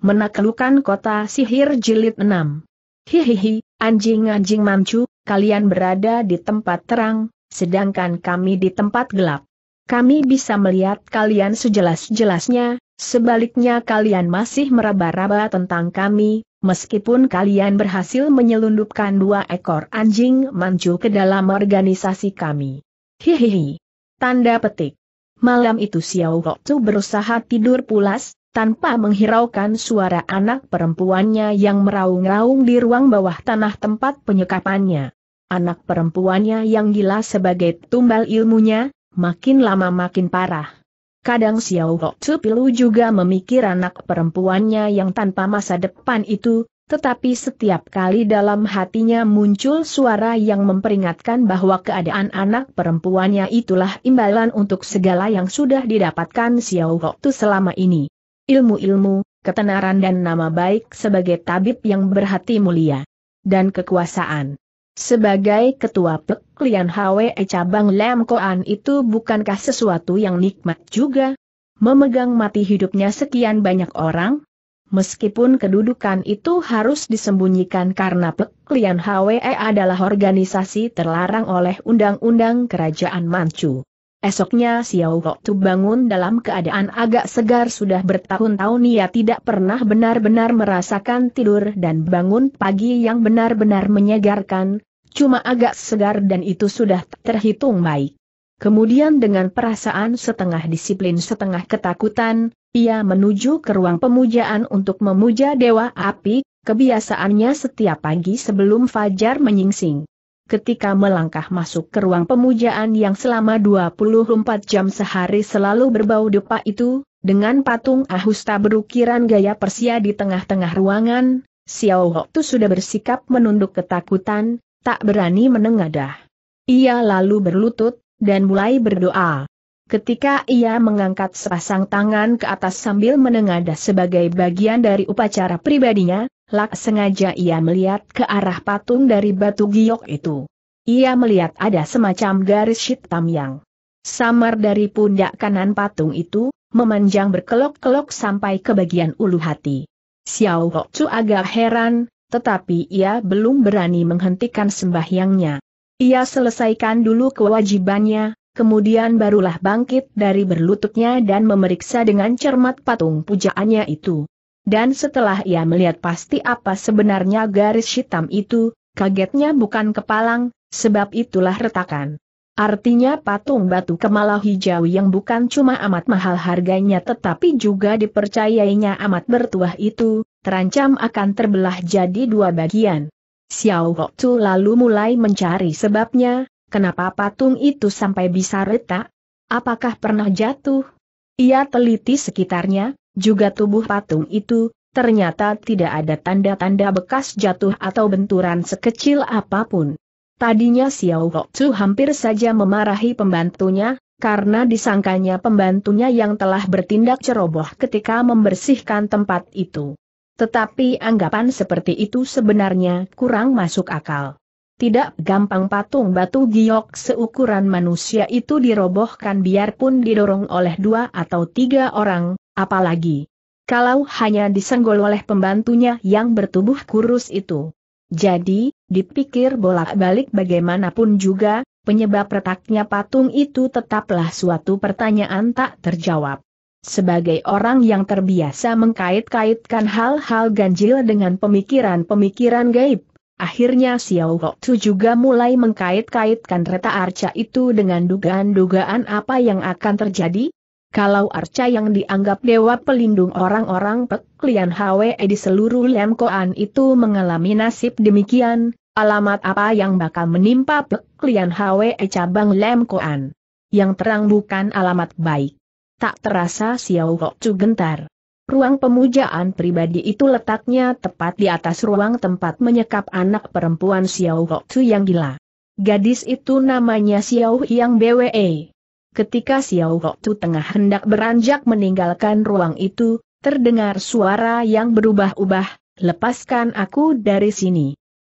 Menaklukkan kota sihir jilid 6. Hihihi, anjing-anjing mamcu, kalian berada di tempat terang, sedangkan kami di tempat gelap. Kami bisa melihat kalian sejelas-jelasnya, sebaliknya kalian masih meraba-raba tentang kami, meskipun kalian berhasil menyelundupkan dua ekor anjing mancu ke dalam organisasi kami. Hihihi. Tanda petik. Malam itu Xiao Hoktu berusaha tidur pulas, tanpa menghiraukan suara anak perempuannya yang meraung-raung di ruang bawah tanah tempat penyekapannya. Anak perempuannya yang gila sebagai tumbal ilmunya, makin lama makin parah. Kadang Xiao Ho Pilu juga memikir anak perempuannya yang tanpa masa depan itu, tetapi setiap kali dalam hatinya muncul suara yang memperingatkan bahwa keadaan anak perempuannya itulah imbalan untuk segala yang sudah didapatkan Xiao Hok selama ini ilmu-ilmu, ketenaran dan nama baik sebagai tabib yang berhati mulia. Dan kekuasaan. Sebagai ketua peklian HWE cabang Lam Koan itu bukankah sesuatu yang nikmat juga? Memegang mati hidupnya sekian banyak orang? Meskipun kedudukan itu harus disembunyikan karena peklian HWE adalah organisasi terlarang oleh Undang-Undang Kerajaan Manchu. Esoknya Xiao Tu bangun dalam keadaan agak segar sudah bertahun-tahun ia tidak pernah benar-benar merasakan tidur dan bangun pagi yang benar-benar menyegarkan, cuma agak segar dan itu sudah terhitung baik. Kemudian dengan perasaan setengah disiplin setengah ketakutan, ia menuju ke ruang pemujaan untuk memuja Dewa Api, kebiasaannya setiap pagi sebelum Fajar menyingsing ketika melangkah masuk ke ruang pemujaan yang selama 24 jam sehari selalu berbau dupa itu, dengan patung ahusta berukiran gaya Persia di tengah-tengah ruangan, Xiao Hoktu sudah bersikap menunduk ketakutan, tak berani menengadah. Ia lalu berlutut, dan mulai berdoa. Ketika ia mengangkat sepasang tangan ke atas sambil menengadah sebagai bagian dari upacara pribadinya, Lak sengaja ia melihat ke arah patung dari batu giok itu. Ia melihat ada semacam garis hitam yang samar dari pundak kanan patung itu, memanjang berkelok-kelok sampai ke bagian ulu hati. Xiao Hok Chu agak heran, tetapi ia belum berani menghentikan sembahyangnya. Ia selesaikan dulu kewajibannya, kemudian barulah bangkit dari berlututnya dan memeriksa dengan cermat patung pujaannya itu. Dan setelah ia melihat pasti apa sebenarnya garis hitam itu, kagetnya bukan kepalang, sebab itulah retakan. Artinya patung batu kemala hijau yang bukan cuma amat mahal harganya tetapi juga dipercayainya amat bertuah itu, terancam akan terbelah jadi dua bagian. Xiao Hoktu lalu mulai mencari sebabnya, kenapa patung itu sampai bisa retak? Apakah pernah jatuh? Ia teliti sekitarnya, juga tubuh patung itu, ternyata tidak ada tanda-tanda bekas jatuh atau benturan sekecil apapun. Tadinya Xiao Tzu hampir saja memarahi pembantunya, karena disangkanya pembantunya yang telah bertindak ceroboh ketika membersihkan tempat itu. Tetapi anggapan seperti itu sebenarnya kurang masuk akal. Tidak gampang patung batu giok seukuran manusia itu dirobohkan biarpun didorong oleh dua atau tiga orang, apalagi kalau hanya disenggol oleh pembantunya yang bertubuh kurus itu. Jadi, dipikir bolak-balik bagaimanapun juga, penyebab retaknya patung itu tetaplah suatu pertanyaan tak terjawab. Sebagai orang yang terbiasa mengkait-kaitkan hal-hal ganjil dengan pemikiran-pemikiran gaib, akhirnya Xiao Goktu juga mulai mengkait-kaitkan reta arca itu dengan dugaan-dugaan apa yang akan terjadi, kalau Arca yang dianggap dewa pelindung orang-orang peklian Hwe di seluruh Lemkoan itu mengalami nasib demikian, alamat apa yang bakal menimpa peklian Hwe cabang Lemkoan? Yang terang bukan alamat baik. Tak terasa Xiao Hok Chu gentar. Ruang pemujaan pribadi itu letaknya tepat di atas ruang tempat menyekap anak perempuan Xiao Hok Chu yang gila. Gadis itu namanya Xiao Yang BWE ketika Xiao Hoktu tengah hendak beranjak meninggalkan ruang itu, terdengar suara yang berubah-ubah, lepaskan aku dari sini.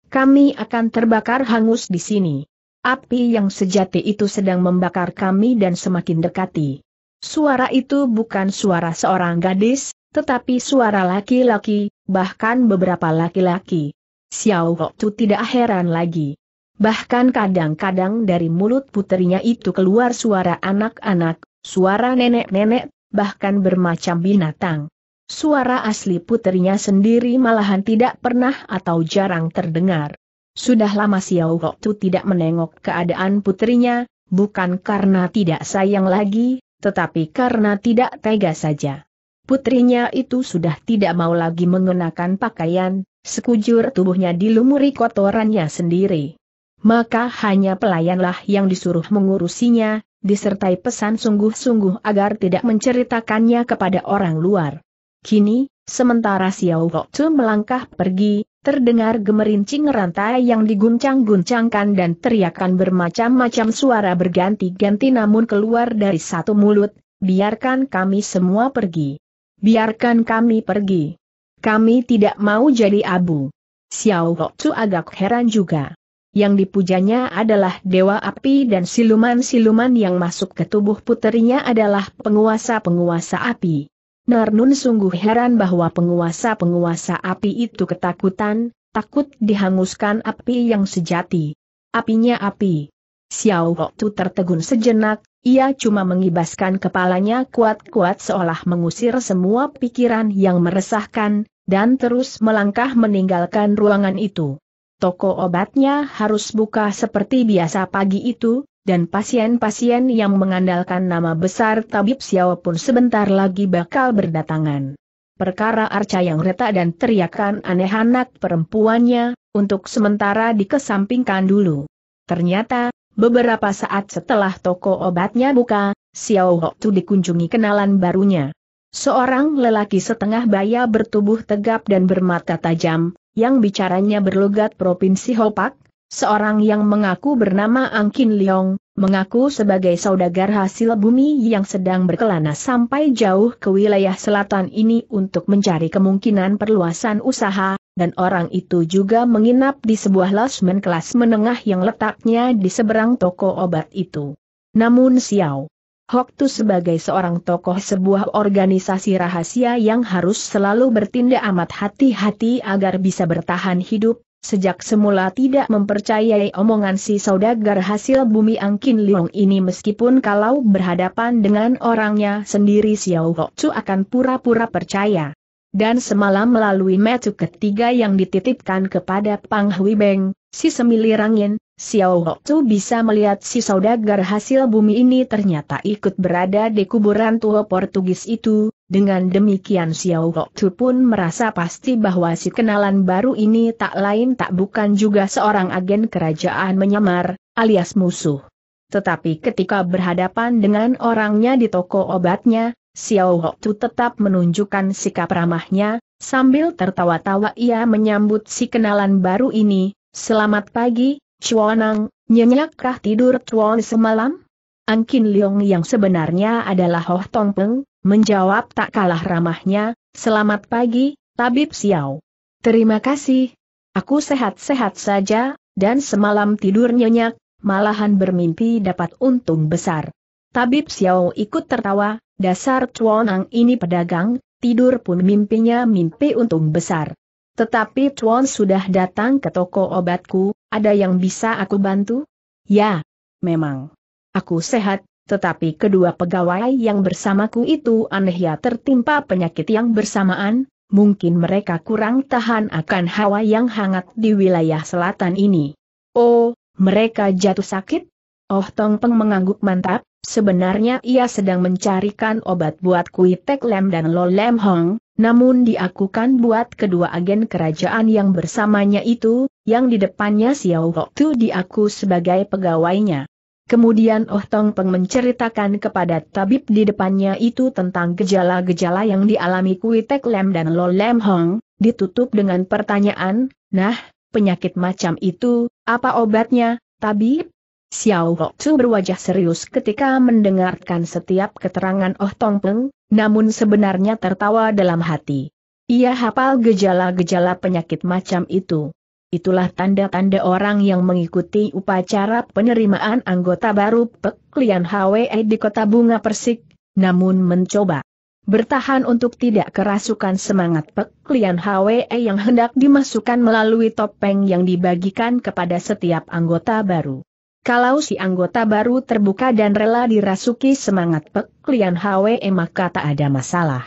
Kami akan terbakar hangus di sini. Api yang sejati itu sedang membakar kami dan semakin dekati. Suara itu bukan suara seorang gadis, tetapi suara laki-laki, bahkan beberapa laki-laki. Xiao Hoktu tidak heran lagi. Bahkan kadang-kadang dari mulut putrinya itu keluar suara anak-anak, suara nenek-nenek, bahkan bermacam binatang. Suara asli putrinya sendiri malahan tidak pernah atau jarang terdengar. Sudah lama Xiao Tu tidak menengok keadaan putrinya, bukan karena tidak sayang lagi, tetapi karena tidak tega saja. Putrinya itu sudah tidak mau lagi mengenakan pakaian, sekujur tubuhnya dilumuri kotorannya sendiri maka hanya pelayanlah yang disuruh mengurusinya, disertai pesan sungguh-sungguh agar tidak menceritakannya kepada orang luar. Kini, sementara Xiao Gokcu melangkah pergi, terdengar gemerincing rantai yang diguncang-guncangkan dan teriakan bermacam-macam suara berganti-ganti namun keluar dari satu mulut, biarkan kami semua pergi. Biarkan kami pergi. Kami tidak mau jadi abu. Xiao Gokcu agak heran juga. Yang dipujanya adalah dewa api dan siluman-siluman yang masuk ke tubuh puterinya adalah penguasa-penguasa api. Narnun sungguh heran bahwa penguasa-penguasa api itu ketakutan, takut dihanguskan api yang sejati. Apinya api. Xiao Hoktu tertegun sejenak, ia cuma mengibaskan kepalanya kuat-kuat seolah mengusir semua pikiran yang meresahkan, dan terus melangkah meninggalkan ruangan itu toko obatnya harus buka seperti biasa pagi itu, dan pasien-pasien yang mengandalkan nama besar tabib Xiao pun sebentar lagi bakal berdatangan. Perkara arca yang retak dan teriakan aneh anak perempuannya, untuk sementara dikesampingkan dulu. Ternyata, beberapa saat setelah toko obatnya buka, Xiao Hoktu dikunjungi kenalan barunya. Seorang lelaki setengah baya bertubuh tegap dan bermata tajam, yang bicaranya berlogat Provinsi Hopak, seorang yang mengaku bernama Angkin Leong, mengaku sebagai saudagar hasil bumi yang sedang berkelana sampai jauh ke wilayah selatan ini untuk mencari kemungkinan perluasan usaha, dan orang itu juga menginap di sebuah lasmen kelas menengah yang letaknya di seberang toko obat itu. Namun Xiao Hok Tu sebagai seorang tokoh sebuah organisasi rahasia yang harus selalu bertindak amat hati-hati agar bisa bertahan hidup, sejak semula tidak mempercayai omongan si saudagar hasil bumi Angkin Liong ini meskipun kalau berhadapan dengan orangnya sendiri Xiao Hok Tu akan pura-pura percaya. Dan semalam melalui metu ketiga yang dititipkan kepada Pang Hui Beng, si semilirangin, Xiao Hoktu bisa melihat si saudagar hasil bumi ini ternyata ikut berada di kuburan tua Portugis itu, dengan demikian Xiao Hoktu pun merasa pasti bahwa si kenalan baru ini tak lain tak bukan juga seorang agen kerajaan menyamar, alias musuh. Tetapi ketika berhadapan dengan orangnya di toko obatnya, Xiao Hoktu tetap menunjukkan sikap ramahnya, sambil tertawa-tawa ia menyambut si kenalan baru ini, Selamat pagi, Chuanang, nyenyakkah tidur Chuan semalam? Angkin Leong yang sebenarnya adalah Hoh Tong Peng, menjawab tak kalah ramahnya, selamat pagi, Tabib Xiao. Terima kasih. Aku sehat-sehat saja, dan semalam tidur nyenyak, malahan bermimpi dapat untung besar. Tabib Xiao ikut tertawa, dasar Chuanang ini pedagang, tidur pun mimpinya mimpi untung besar. Tetapi Chuan sudah datang ke toko obatku, ada yang bisa aku bantu? Ya, memang. Aku sehat, tetapi kedua pegawai yang bersamaku itu aneh ya tertimpa penyakit yang bersamaan, mungkin mereka kurang tahan akan hawa yang hangat di wilayah selatan ini. Oh, mereka jatuh sakit? Oh Tong Peng mengangguk mantap, sebenarnya ia sedang mencarikan obat buat kui tek lem dan lo lem hong, namun diakukan buat kedua agen kerajaan yang bersamanya itu, yang di depannya Xiao Hoktu diaku sebagai pegawainya. Kemudian Oh Tong Peng menceritakan kepada tabib di depannya itu tentang gejala-gejala yang dialami Kui Tek Lem dan Lo Lem Hong, ditutup dengan pertanyaan, nah, penyakit macam itu, apa obatnya, tabib? Xiao Hoktu berwajah serius ketika mendengarkan setiap keterangan Oh Tong Peng, namun sebenarnya tertawa dalam hati. Ia hafal gejala-gejala penyakit macam itu. Itulah tanda-tanda orang yang mengikuti upacara penerimaan anggota baru Peklian HWE di kota Bunga Persik, namun mencoba bertahan untuk tidak kerasukan semangat Peklian HWE yang hendak dimasukkan melalui topeng yang dibagikan kepada setiap anggota baru. Kalau si anggota baru terbuka dan rela dirasuki semangat Pek Lian Hwe maka tak ada masalah.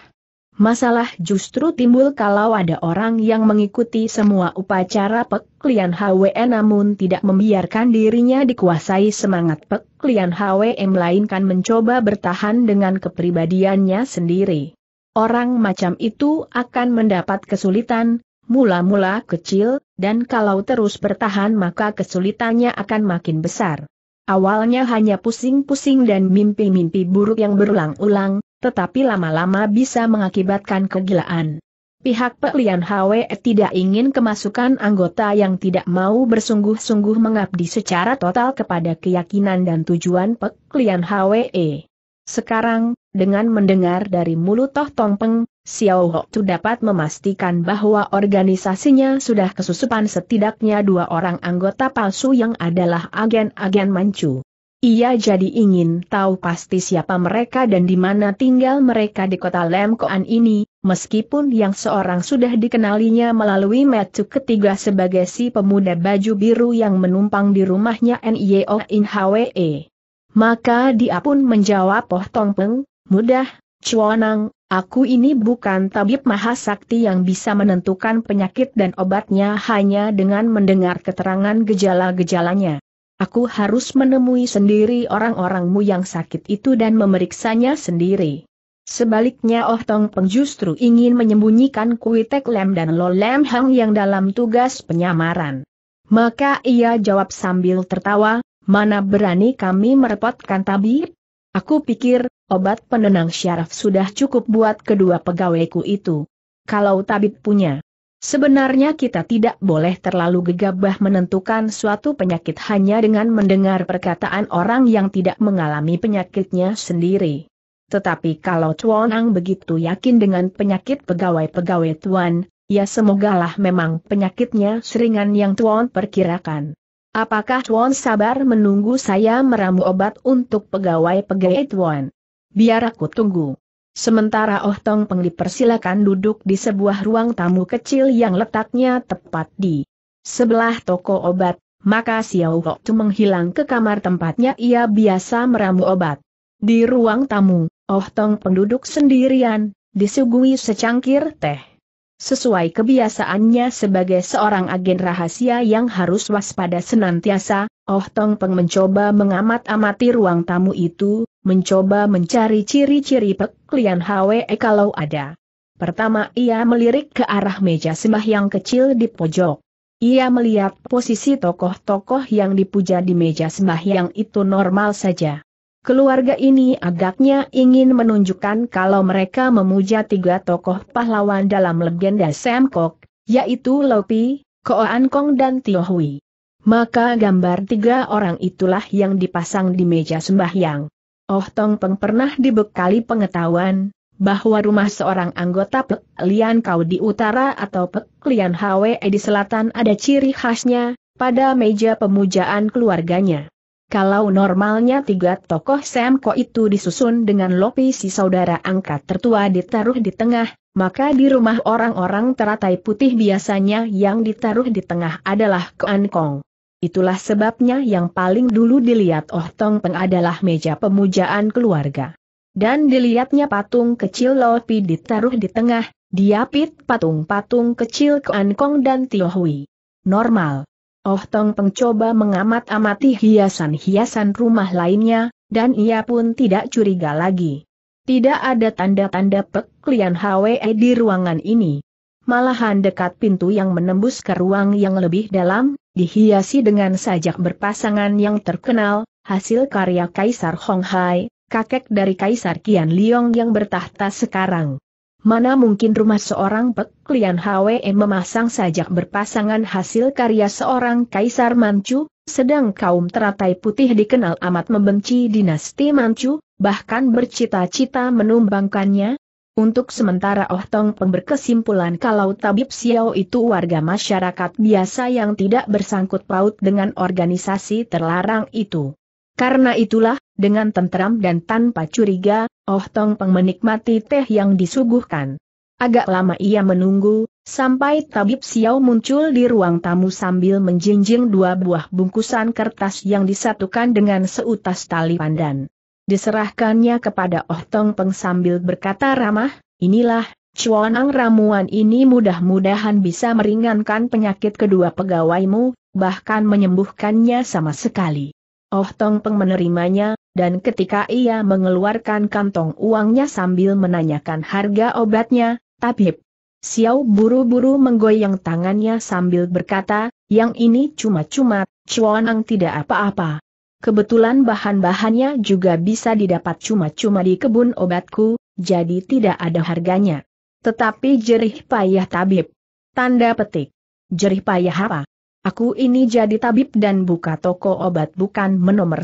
Masalah justru timbul kalau ada orang yang mengikuti semua upacara peklian HWE namun tidak membiarkan dirinya dikuasai semangat peklian HWE melainkan mencoba bertahan dengan kepribadiannya sendiri. Orang macam itu akan mendapat kesulitan, mula-mula kecil, dan kalau terus bertahan maka kesulitannya akan makin besar. Awalnya hanya pusing-pusing dan mimpi-mimpi buruk yang berulang-ulang, tetapi lama-lama bisa mengakibatkan kegilaan. Pihak Pelian Hwe tidak ingin kemasukan anggota yang tidak mau bersungguh-sungguh mengabdi secara total kepada keyakinan dan tujuan Pelian HWE. Sekarang, dengan mendengar dari mulut Toh Tong Peng. Xiao tuh dapat memastikan bahwa organisasinya sudah kesusupan setidaknya dua orang anggota palsu yang adalah agen-agen Manchu. Ia jadi ingin tahu pasti siapa mereka dan di mana tinggal mereka di kota Lemkoan ini, meskipun yang seorang sudah dikenalinya melalui metu ketiga sebagai si pemuda baju biru yang menumpang di rumahnya Nio In Hwe. Maka dia pun menjawab Poh Tong Peng, mudah, cuanang. Aku ini bukan tabib mahasakti yang bisa menentukan penyakit dan obatnya hanya dengan mendengar keterangan gejala-gejalanya. Aku harus menemui sendiri orang-orangmu yang sakit itu dan memeriksanya sendiri. Sebaliknya Oh Tong Peng justru ingin menyembunyikan Kui Tek Lem dan Lo Lem Hang yang dalam tugas penyamaran. Maka ia jawab sambil tertawa, mana berani kami merepotkan tabib? Aku pikir, Obat penenang syaraf sudah cukup buat kedua pegawaiku itu. Kalau tabib punya. Sebenarnya kita tidak boleh terlalu gegabah menentukan suatu penyakit hanya dengan mendengar perkataan orang yang tidak mengalami penyakitnya sendiri. Tetapi kalau Tuan Ang begitu yakin dengan penyakit pegawai-pegawai Tuan, ya semogalah memang penyakitnya seringan yang Tuan perkirakan. Apakah Tuan sabar menunggu saya meramu obat untuk pegawai-pegawai Tuan? Biar aku tunggu. Sementara Oh Tong Peng dipersilakan duduk di sebuah ruang tamu kecil yang letaknya tepat di sebelah toko obat, maka Xiao Ho Tu menghilang ke kamar tempatnya ia biasa meramu obat. Di ruang tamu, Oh Tong Peng duduk sendirian, disuguhi secangkir teh. Sesuai kebiasaannya sebagai seorang agen rahasia yang harus waspada senantiasa, Oh Tong Peng mencoba mengamat-amati ruang tamu itu, mencoba mencari ciri-ciri Pek Hwe kalau ada. Pertama ia melirik ke arah meja sembah yang kecil di pojok. Ia melihat posisi tokoh-tokoh yang dipuja di meja sembah yang itu normal saja. Keluarga ini agaknya ingin menunjukkan kalau mereka memuja tiga tokoh pahlawan dalam legenda Semkok, yaitu Lopi, Koan Kong dan Tio Hui. Maka gambar tiga orang itulah yang dipasang di meja sembahyang. Oh Tong Peng pernah dibekali pengetahuan bahwa rumah seorang anggota Pek Kau di utara atau Pek Lian Hwe di selatan ada ciri khasnya pada meja pemujaan keluarganya. Kalau normalnya tiga tokoh Semko itu disusun dengan lopi si saudara angkat tertua ditaruh di tengah, maka di rumah orang-orang teratai putih biasanya yang ditaruh di tengah adalah kean Kong. Itulah sebabnya yang paling dulu dilihat Oh Tong Peng adalah meja pemujaan keluarga. Dan dilihatnya patung kecil Lo Pi ditaruh di tengah, diapit patung-patung kecil Kuan Kong dan Tio Hui. Normal. Oh Tong Peng coba mengamat-amati hiasan-hiasan rumah lainnya, dan ia pun tidak curiga lagi. Tidak ada tanda-tanda peklian HWE di ruangan ini. Malahan dekat pintu yang menembus ke ruang yang lebih dalam, dihiasi dengan sajak berpasangan yang terkenal, hasil karya Kaisar Honghai, kakek dari Kaisar Qian Liong yang bertahta sekarang. Mana mungkin rumah seorang peklian HWE memasang sajak berpasangan hasil karya seorang Kaisar Manchu, sedang kaum teratai putih dikenal amat membenci dinasti Manchu, bahkan bercita-cita menumbangkannya, untuk sementara Oh Tong Peng berkesimpulan kalau Tabib Xiao itu warga masyarakat biasa yang tidak bersangkut paut dengan organisasi terlarang itu. Karena itulah, dengan tentram dan tanpa curiga, Oh Tong Peng menikmati teh yang disuguhkan. Agak lama ia menunggu, sampai Tabib Xiao muncul di ruang tamu sambil menjinjing dua buah bungkusan kertas yang disatukan dengan seutas tali pandan diserahkannya kepada Oh Tong Peng sambil berkata ramah, inilah, cuanang ramuan ini mudah-mudahan bisa meringankan penyakit kedua pegawaimu, bahkan menyembuhkannya sama sekali. Oh Tong Peng menerimanya, dan ketika ia mengeluarkan kantong uangnya sambil menanyakan harga obatnya, tabib. Xiao buru-buru menggoyang tangannya sambil berkata, yang ini cuma-cuma, cuanang tidak apa-apa. Kebetulan bahan-bahannya juga bisa didapat cuma-cuma di kebun obatku, jadi tidak ada harganya. Tetapi jerih payah tabib. Tanda petik. Jerih payah apa? Aku ini jadi tabib dan buka toko obat bukan menomor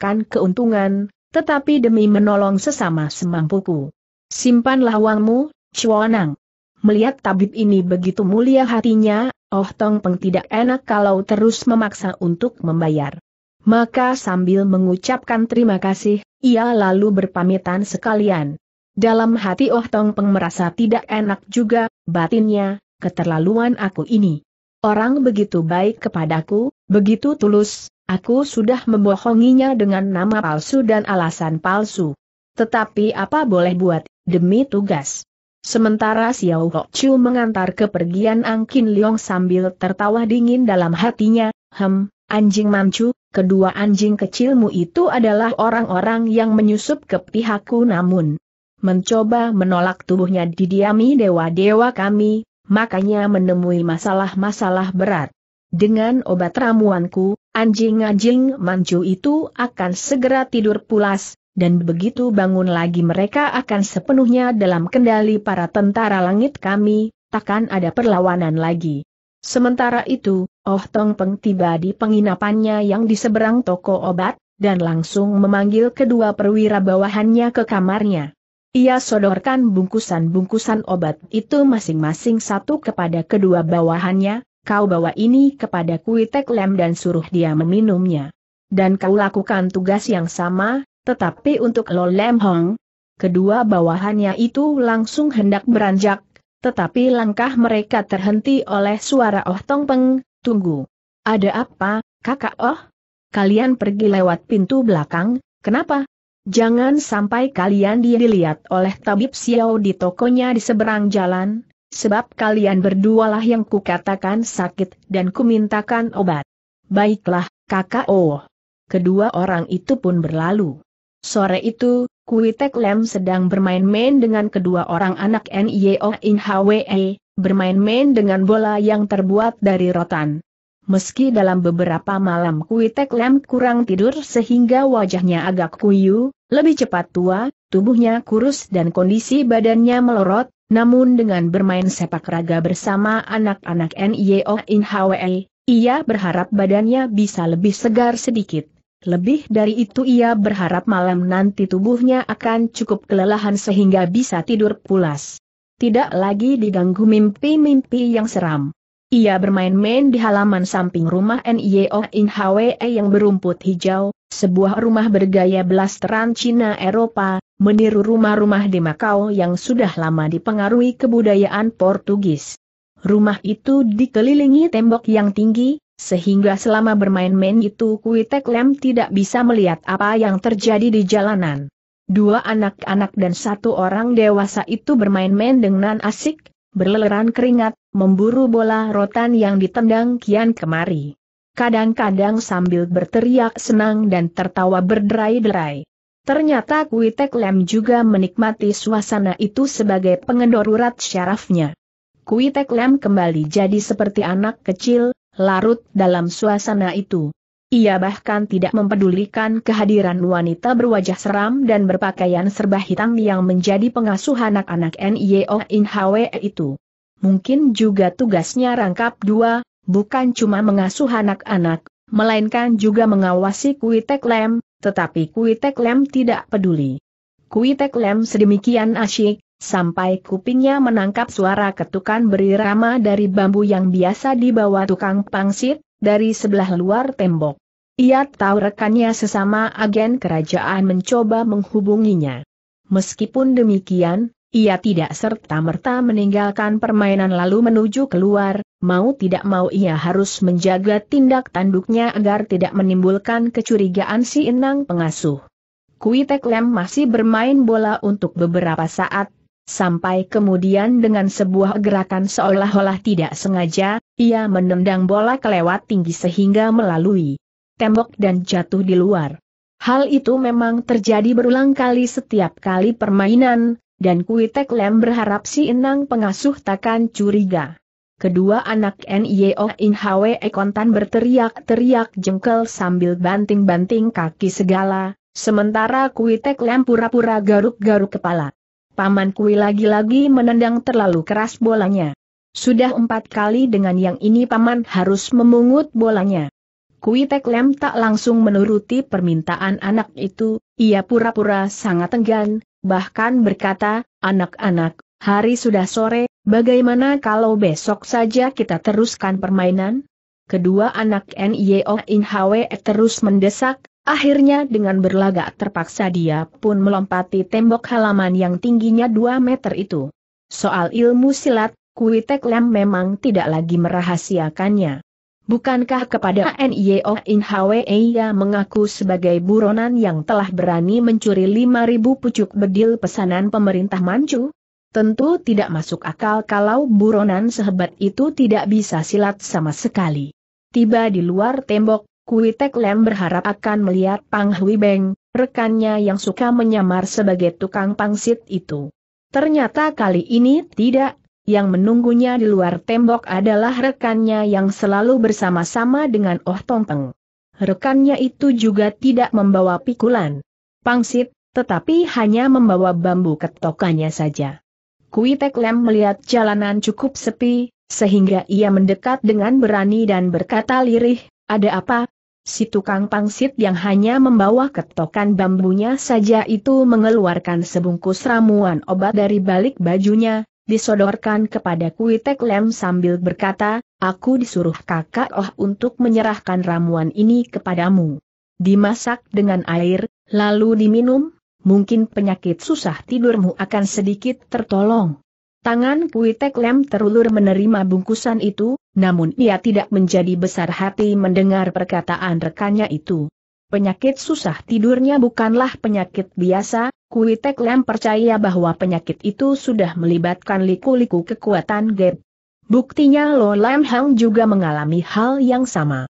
kan keuntungan, tetapi demi menolong sesama semampuku. Simpanlah uangmu, Chuanang. Melihat tabib ini begitu mulia hatinya, Oh Tong Peng tidak enak kalau terus memaksa untuk membayar. Maka sambil mengucapkan terima kasih, ia lalu berpamitan sekalian. Dalam hati Oh Tong Peng merasa tidak enak juga, batinnya, keterlaluan aku ini. Orang begitu baik kepadaku, begitu tulus, aku sudah membohonginya dengan nama palsu dan alasan palsu. Tetapi apa boleh buat, demi tugas. Sementara Xiao Hok Chu mengantar kepergian Angkin Leong sambil tertawa dingin dalam hatinya, hem, Anjing mamcu, kedua anjing kecilmu itu adalah orang-orang yang menyusup ke pihakku namun mencoba menolak tubuhnya didiami dewa-dewa kami, makanya menemui masalah-masalah berat. Dengan obat ramuanku, anjing-anjing mancu itu akan segera tidur pulas, dan begitu bangun lagi mereka akan sepenuhnya dalam kendali para tentara langit kami, takkan ada perlawanan lagi. Sementara itu, Oh Tong Peng tiba di penginapannya yang di seberang toko obat, dan langsung memanggil kedua perwira bawahannya ke kamarnya. Ia sodorkan bungkusan-bungkusan obat itu masing-masing satu kepada kedua bawahannya, kau bawa ini kepada Kuitek Lem dan suruh dia meminumnya. Dan kau lakukan tugas yang sama, tetapi untuk Lo Lem Hong, kedua bawahannya itu langsung hendak beranjak, tetapi langkah mereka terhenti oleh suara Oh Tong Peng, tunggu. Ada apa, kakak Oh? Kalian pergi lewat pintu belakang, kenapa? Jangan sampai kalian dilihat oleh tabib Xiao di tokonya di seberang jalan, sebab kalian berdualah yang kukatakan sakit dan kumintakan obat. Baiklah, kakak Oh. Kedua orang itu pun berlalu. Sore itu, Kui Lem sedang bermain-main dengan kedua orang anak NIO In Hwe, bermain-main dengan bola yang terbuat dari rotan. Meski dalam beberapa malam Kui Lem kurang tidur sehingga wajahnya agak kuyu, lebih cepat tua, tubuhnya kurus dan kondisi badannya melorot, namun dengan bermain sepak raga bersama anak-anak NIO In Hwe, ia berharap badannya bisa lebih segar sedikit. Lebih dari itu ia berharap malam nanti tubuhnya akan cukup kelelahan sehingga bisa tidur pulas. Tidak lagi diganggu mimpi-mimpi yang seram. Ia bermain-main di halaman samping rumah N.Y.O. In Hwe yang berumput hijau, sebuah rumah bergaya blasteran Cina Eropa, meniru rumah-rumah di Makau yang sudah lama dipengaruhi kebudayaan Portugis. Rumah itu dikelilingi tembok yang tinggi, sehingga selama bermain-main itu Kui Tek Lem tidak bisa melihat apa yang terjadi di jalanan. Dua anak-anak dan satu orang dewasa itu bermain-main dengan asik, berleleran keringat, memburu bola rotan yang ditendang kian kemari. Kadang-kadang sambil berteriak senang dan tertawa berderai-derai. Ternyata Kui Tek Lem juga menikmati suasana itu sebagai pengendor urat syarafnya. Kui Tek Lem kembali jadi seperti anak kecil, larut dalam suasana itu. Ia bahkan tidak mempedulikan kehadiran wanita berwajah seram dan berpakaian serba hitam yang menjadi pengasuh anak-anak NIO Hwe itu. Mungkin juga tugasnya rangkap dua, bukan cuma mengasuh anak-anak, melainkan juga mengawasi Kuitek Lem, tetapi Kuitek Lem tidak peduli. Kuitek Lem sedemikian asyik, sampai kupingnya menangkap suara ketukan berirama dari bambu yang biasa dibawa tukang pangsit, dari sebelah luar tembok. Ia tahu rekannya sesama agen kerajaan mencoba menghubunginya. Meskipun demikian, ia tidak serta-merta meninggalkan permainan lalu menuju keluar, mau tidak mau ia harus menjaga tindak tanduknya agar tidak menimbulkan kecurigaan si enang pengasuh. Kuitek Lem masih bermain bola untuk beberapa saat, Sampai kemudian dengan sebuah gerakan seolah-olah tidak sengaja, ia menendang bola kelewat tinggi sehingga melalui tembok dan jatuh di luar. Hal itu memang terjadi berulang kali setiap kali permainan, dan Kuitek Lem berharap si Enang pengasuh takkan curiga. Kedua anak NIO In Hwe Kontan berteriak-teriak jengkel sambil banting-banting kaki segala, sementara Kuitek Lem pura-pura garuk-garuk kepala. Paman Kui lagi-lagi menendang terlalu keras bolanya. Sudah empat kali dengan yang ini Paman harus memungut bolanya. Kui Tek Lem tak langsung menuruti permintaan anak itu, ia pura-pura sangat enggan, bahkan berkata, anak-anak, hari sudah sore, bagaimana kalau besok saja kita teruskan permainan? Kedua anak Nio In Hwe terus mendesak, Akhirnya dengan berlagak terpaksa dia pun melompati tembok halaman yang tingginya 2 meter itu. Soal ilmu silat, Kui Lam memang tidak lagi merahasiakannya. Bukankah kepada NIO In Hwe ia mengaku sebagai buronan yang telah berani mencuri 5.000 pucuk bedil pesanan pemerintah Manchu? Tentu tidak masuk akal kalau buronan sehebat itu tidak bisa silat sama sekali. Tiba di luar tembok, Kui Tek Lem berharap akan melihat Pang Hui Beng, rekannya yang suka menyamar sebagai tukang pangsit itu. Ternyata kali ini tidak, yang menunggunya di luar tembok adalah rekannya yang selalu bersama-sama dengan Oh Tong Peng. Rekannya itu juga tidak membawa pikulan. Pangsit, tetapi hanya membawa bambu ketokannya saja. Kui Tek Lem melihat jalanan cukup sepi, sehingga ia mendekat dengan berani dan berkata lirih, ada apa, Si tukang pangsit yang hanya membawa ketokan bambunya saja itu mengeluarkan sebungkus ramuan obat dari balik bajunya, disodorkan kepada Kuitek Lem sambil berkata, aku disuruh kakak Oh untuk menyerahkan ramuan ini kepadamu. Dimasak dengan air, lalu diminum, mungkin penyakit susah tidurmu akan sedikit tertolong. Tangan Kui Tek Lem terulur menerima bungkusan itu, namun ia tidak menjadi besar hati mendengar perkataan rekannya itu. Penyakit susah tidurnya bukanlah penyakit biasa, Kui Tek Lem percaya bahwa penyakit itu sudah melibatkan liku-liku kekuatan Gap. Buktinya Lo Lam Hang juga mengalami hal yang sama.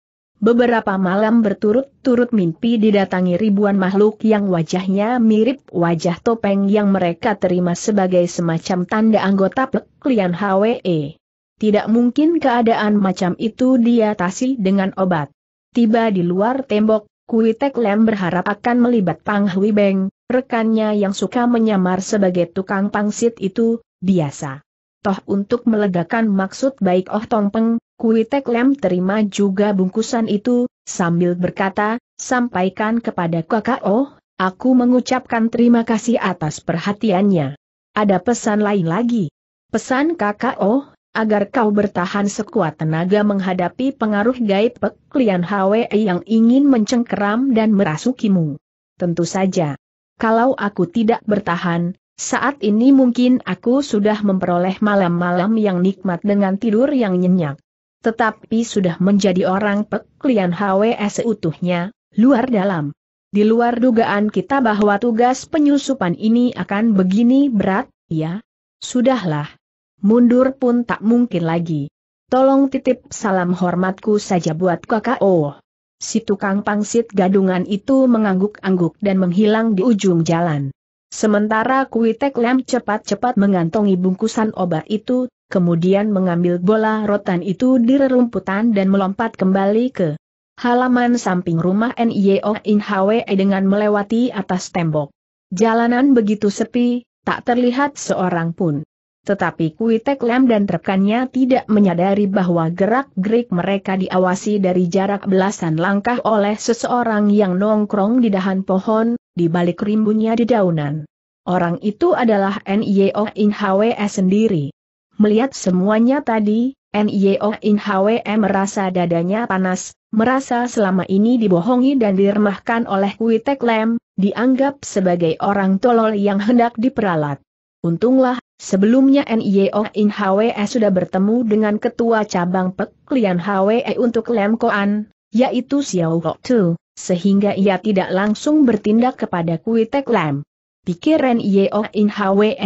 Beberapa malam berturut-turut mimpi didatangi ribuan makhluk yang wajahnya mirip wajah topeng yang mereka terima sebagai semacam tanda anggota peklian HWE. Tidak mungkin keadaan macam itu diatasi dengan obat. Tiba di luar tembok, Kuitek Lem berharap akan melibat Pang Hui Beng, rekannya yang suka menyamar sebagai tukang pangsit itu, biasa. Toh untuk melegakan maksud baik Oh Tong Peng, Kui Lem terima juga bungkusan itu, sambil berkata, sampaikan kepada kakak Oh, aku mengucapkan terima kasih atas perhatiannya. Ada pesan lain lagi. Pesan kakak Oh, agar kau bertahan sekuat tenaga menghadapi pengaruh gaib peklian HWE yang ingin mencengkeram dan merasukimu. Tentu saja. Kalau aku tidak bertahan, saat ini mungkin aku sudah memperoleh malam-malam yang nikmat dengan tidur yang nyenyak tetapi sudah menjadi orang peklian HWS utuhnya, luar dalam. Di luar dugaan kita bahwa tugas penyusupan ini akan begini berat, ya? Sudahlah. Mundur pun tak mungkin lagi. Tolong titip salam hormatku saja buat kakak oh. Si tukang pangsit gadungan itu mengangguk-angguk dan menghilang di ujung jalan. Sementara Kuitek Lem cepat-cepat mengantongi bungkusan obat itu, kemudian mengambil bola rotan itu di rerumputan dan melompat kembali ke halaman samping rumah NIO In Hwe dengan melewati atas tembok. Jalanan begitu sepi, tak terlihat seorang pun. Tetapi Kuitek Lam dan rekannya tidak menyadari bahwa gerak-gerik mereka diawasi dari jarak belasan langkah oleh seseorang yang nongkrong di dahan pohon, di balik rimbunnya di daunan. Orang itu adalah NIO In Hwe sendiri. Melihat semuanya tadi, Nio In Hwe merasa dadanya panas, merasa selama ini dibohongi dan diremahkan oleh Kuitek Lem, dianggap sebagai orang tolol yang hendak diperalat. Untunglah, sebelumnya Nio In Hwe sudah bertemu dengan ketua cabang peklian Hwe untuk Lem Koan, yaitu Xiao Ho Tu, sehingga ia tidak langsung bertindak kepada Kuitek Lem. Pikiran Yeo In Hwe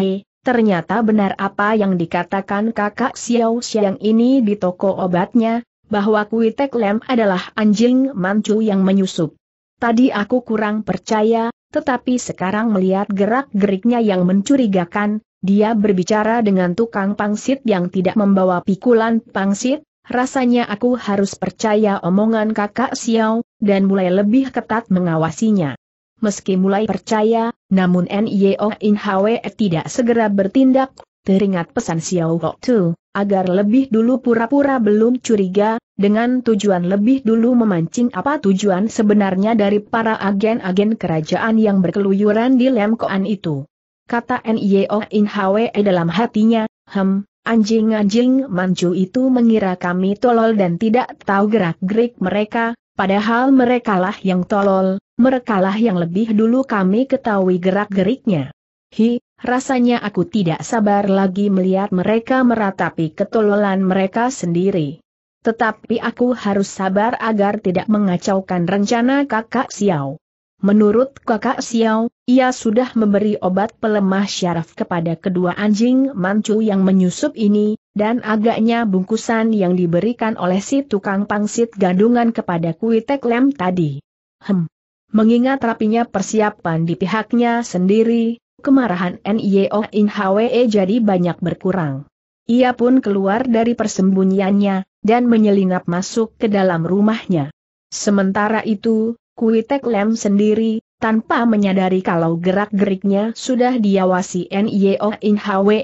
Ternyata benar apa yang dikatakan kakak Xiao Xiang ini di toko obatnya, bahwa Kuitek Lem adalah anjing mancu yang menyusup. Tadi aku kurang percaya, tetapi sekarang melihat gerak-geriknya yang mencurigakan, dia berbicara dengan tukang pangsit yang tidak membawa pikulan pangsit, rasanya aku harus percaya omongan kakak Xiao, dan mulai lebih ketat mengawasinya. Meski mulai percaya, namun Nio e In Hwe tidak segera bertindak, teringat pesan Xiao Ho Tu, agar lebih dulu pura-pura belum curiga, dengan tujuan lebih dulu memancing apa tujuan sebenarnya dari para agen-agen kerajaan yang berkeluyuran di Lemkoan itu. Kata Nio e In Hwe dalam hatinya, hem, anjing-anjing manju itu mengira kami tolol dan tidak tahu gerak-gerik mereka, Padahal merekalah yang tolol, merekalah yang lebih dulu kami ketahui gerak-geriknya. Hi, rasanya aku tidak sabar lagi melihat mereka meratapi ketololan mereka sendiri. Tetapi aku harus sabar agar tidak mengacaukan rencana kakak Xiao. Menurut kakak Xiao, ia sudah memberi obat pelemah syaraf kepada kedua anjing mancu yang menyusup ini, dan agaknya bungkusan yang diberikan oleh si tukang pangsit gandungan kepada Kuitek Lem tadi. Hem. Mengingat rapinya persiapan di pihaknya sendiri, kemarahan N.I.O. In Hwe jadi banyak berkurang. Ia pun keluar dari persembunyiannya, dan menyelinap masuk ke dalam rumahnya. Sementara itu, Kuitek Lem sendiri, tanpa menyadari kalau gerak-geriknya sudah diawasi N.I.O. In Hwe,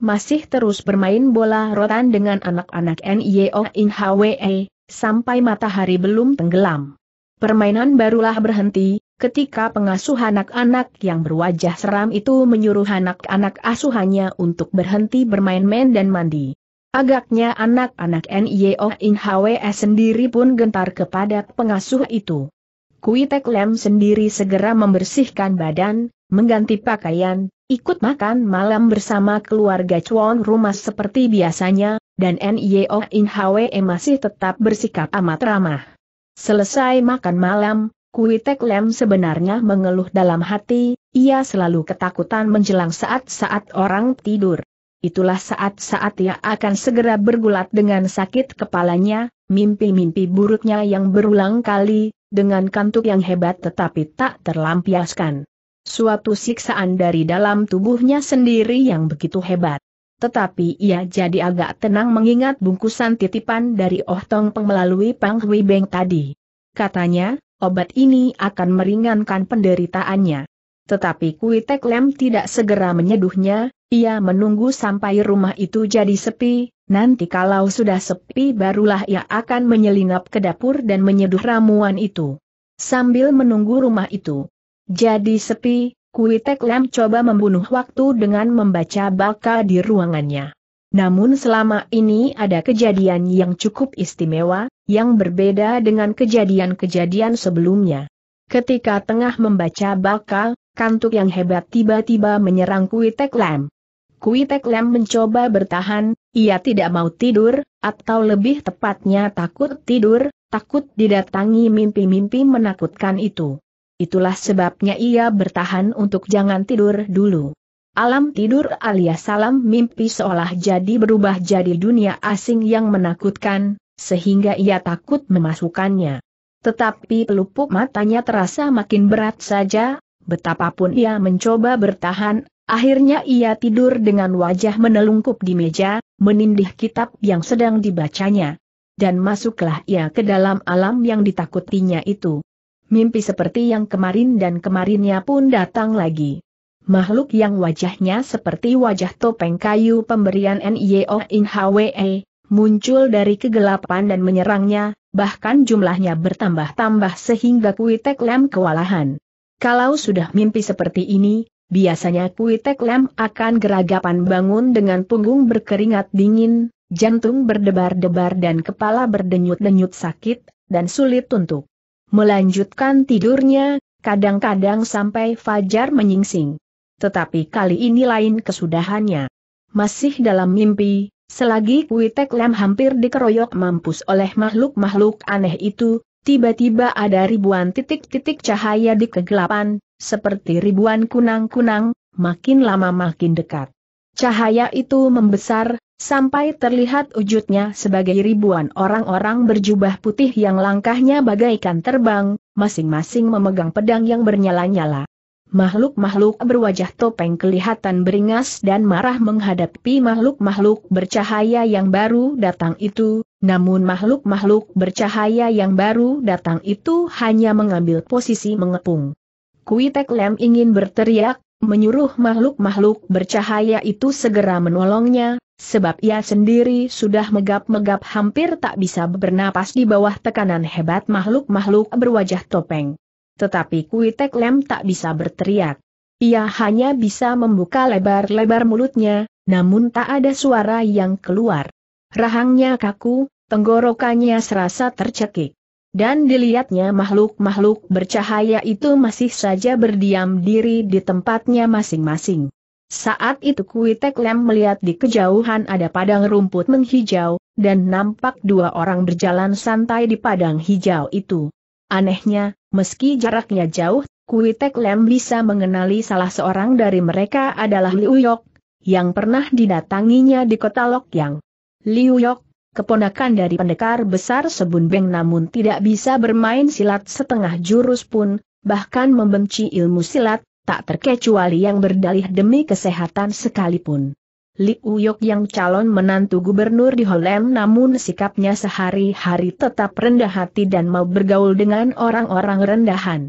masih terus bermain bola rotan dengan anak-anak NIO In Hwe, sampai matahari belum tenggelam. Permainan barulah berhenti, ketika pengasuh anak-anak yang berwajah seram itu menyuruh anak-anak asuhannya untuk berhenti bermain-main dan mandi. Agaknya anak-anak NIO In Hwe sendiri pun gentar kepada pengasuh itu. Kui Lem sendiri segera membersihkan badan, mengganti pakaian, Ikut makan malam bersama keluarga Chuan rumah seperti biasanya, dan Nio In Hwe masih tetap bersikap amat ramah. Selesai makan malam, Kui Tek Lem sebenarnya mengeluh dalam hati, ia selalu ketakutan menjelang saat-saat orang tidur. Itulah saat-saat ia akan segera bergulat dengan sakit kepalanya, mimpi-mimpi buruknya yang berulang kali, dengan kantuk yang hebat tetapi tak terlampiaskan. Suatu siksaan dari dalam tubuhnya sendiri yang begitu hebat. Tetapi ia jadi agak tenang mengingat bungkusan titipan dari Oh Tong Peng melalui Pang Hui Beng tadi. Katanya, obat ini akan meringankan penderitaannya. Tetapi Kui Tek Lem tidak segera menyeduhnya, ia menunggu sampai rumah itu jadi sepi, nanti kalau sudah sepi barulah ia akan menyelinap ke dapur dan menyeduh ramuan itu. Sambil menunggu rumah itu, jadi sepi, Kuitek Lam coba membunuh waktu dengan membaca baka di ruangannya. Namun selama ini ada kejadian yang cukup istimewa, yang berbeda dengan kejadian-kejadian sebelumnya. Ketika tengah membaca baka, kantuk yang hebat tiba-tiba menyerang Kuitek Lam. Kuitek Lam mencoba bertahan, ia tidak mau tidur, atau lebih tepatnya takut tidur, takut didatangi mimpi-mimpi menakutkan itu itulah sebabnya ia bertahan untuk jangan tidur dulu. Alam tidur alias alam mimpi seolah jadi berubah jadi dunia asing yang menakutkan, sehingga ia takut memasukkannya. Tetapi pelupuk matanya terasa makin berat saja, betapapun ia mencoba bertahan, akhirnya ia tidur dengan wajah menelungkup di meja, menindih kitab yang sedang dibacanya. Dan masuklah ia ke dalam alam yang ditakutinya itu mimpi seperti yang kemarin dan kemarinnya pun datang lagi. Makhluk yang wajahnya seperti wajah topeng kayu pemberian NIO In Hwe, muncul dari kegelapan dan menyerangnya, bahkan jumlahnya bertambah-tambah sehingga Kuitek Lem kewalahan. Kalau sudah mimpi seperti ini, biasanya Kuitek Lem akan geragapan bangun dengan punggung berkeringat dingin, jantung berdebar-debar dan kepala berdenyut-denyut sakit, dan sulit untuk melanjutkan tidurnya, kadang-kadang sampai fajar menyingsing. Tetapi kali ini lain kesudahannya. Masih dalam mimpi, selagi Kuitek Lem hampir dikeroyok mampus oleh makhluk-makhluk aneh itu, tiba-tiba ada ribuan titik-titik cahaya di kegelapan, seperti ribuan kunang-kunang, makin lama makin dekat. Cahaya itu membesar, Sampai terlihat wujudnya sebagai ribuan orang-orang berjubah putih yang langkahnya bagaikan terbang, masing-masing memegang pedang yang bernyala-nyala. Makhluk-makhluk berwajah topeng kelihatan beringas dan marah menghadapi makhluk-makhluk bercahaya yang baru datang itu, namun makhluk-makhluk bercahaya yang baru datang itu hanya mengambil posisi mengepung. Kuitek Lem ingin berteriak, menyuruh makhluk-makhluk bercahaya itu segera menolongnya, sebab ia sendiri sudah megap-megap hampir tak bisa bernapas di bawah tekanan hebat makhluk-makhluk berwajah topeng. Tetapi Kuitek Lem tak bisa berteriak. Ia hanya bisa membuka lebar-lebar mulutnya, namun tak ada suara yang keluar. Rahangnya kaku, tenggorokannya serasa tercekik. Dan dilihatnya makhluk-makhluk bercahaya itu masih saja berdiam diri di tempatnya masing-masing. Saat itu Kuitek Lem melihat di kejauhan ada padang rumput menghijau, dan nampak dua orang berjalan santai di padang hijau itu. Anehnya, meski jaraknya jauh, Kuitek Lem bisa mengenali salah seorang dari mereka adalah Liu Yok, yang pernah didatanginya di kota Lok Yang. Liu Yok, keponakan dari pendekar besar Sebun Beng namun tidak bisa bermain silat setengah jurus pun, bahkan membenci ilmu silat, tak terkecuali yang berdalih demi kesehatan sekalipun. Li Uyok yang calon menantu gubernur di Holem namun sikapnya sehari-hari tetap rendah hati dan mau bergaul dengan orang-orang rendahan.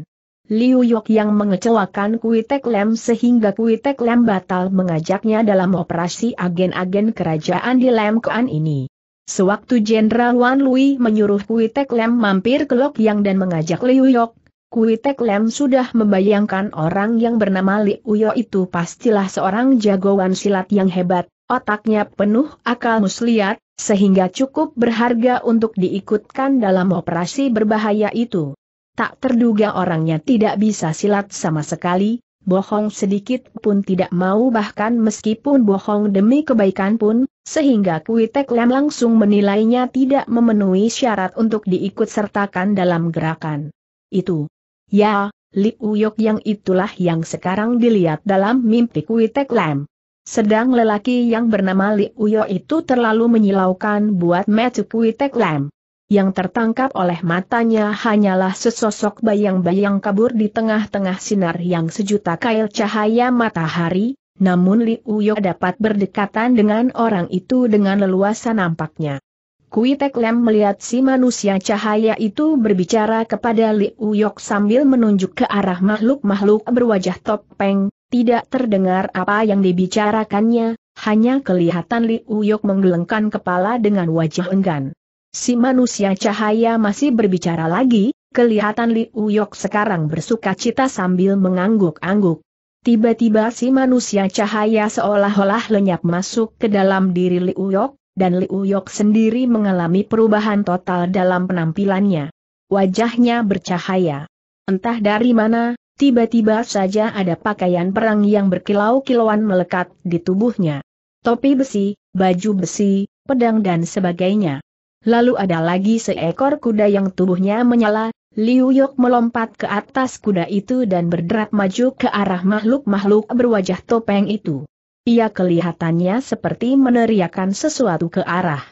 Liu Yok yang mengecewakan Kuitek Lem sehingga Kuitek Lem batal mengajaknya dalam operasi agen-agen kerajaan di Lem Kuan ini. Sewaktu Jenderal Wan Lui menyuruh Kui Tek Lem mampir ke Lok Yang dan mengajak Liu Yok, Kui Tek Lem sudah membayangkan orang yang bernama Liu Yok itu pastilah seorang jagoan silat yang hebat, otaknya penuh akal muslihat, sehingga cukup berharga untuk diikutkan dalam operasi berbahaya itu. Tak terduga orangnya tidak bisa silat sama sekali, bohong sedikit pun tidak mau bahkan meskipun bohong demi kebaikan pun, sehingga Kuitek Lam langsung menilainya tidak memenuhi syarat untuk diikut sertakan dalam gerakan. Itu. Ya, Li Uyok yang itulah yang sekarang dilihat dalam mimpi Kuitek Lam. Sedang lelaki yang bernama Li Uyok itu terlalu menyilaukan buat Matthew Kuitek Lam yang tertangkap oleh matanya hanyalah sesosok bayang-bayang kabur di tengah-tengah sinar yang sejuta kail cahaya matahari, namun Li Uyok dapat berdekatan dengan orang itu dengan leluasa nampaknya. Kui Tek Lem melihat si manusia cahaya itu berbicara kepada Li Uyok sambil menunjuk ke arah makhluk-makhluk berwajah topeng, tidak terdengar apa yang dibicarakannya, hanya kelihatan Li Uyok menggelengkan kepala dengan wajah enggan. Si manusia cahaya masih berbicara lagi, kelihatan Li Uyok sekarang bersuka cita sambil mengangguk-angguk. Tiba-tiba si manusia cahaya seolah-olah lenyap masuk ke dalam diri Li Uyok, dan Li Uyok sendiri mengalami perubahan total dalam penampilannya. Wajahnya bercahaya. Entah dari mana, tiba-tiba saja ada pakaian perang yang berkilau-kilauan melekat di tubuhnya. Topi besi, baju besi, pedang dan sebagainya. Lalu ada lagi seekor kuda yang tubuhnya menyala, Liu Yok melompat ke atas kuda itu dan berderap maju ke arah makhluk-makhluk berwajah topeng itu. Ia kelihatannya seperti meneriakan sesuatu ke arah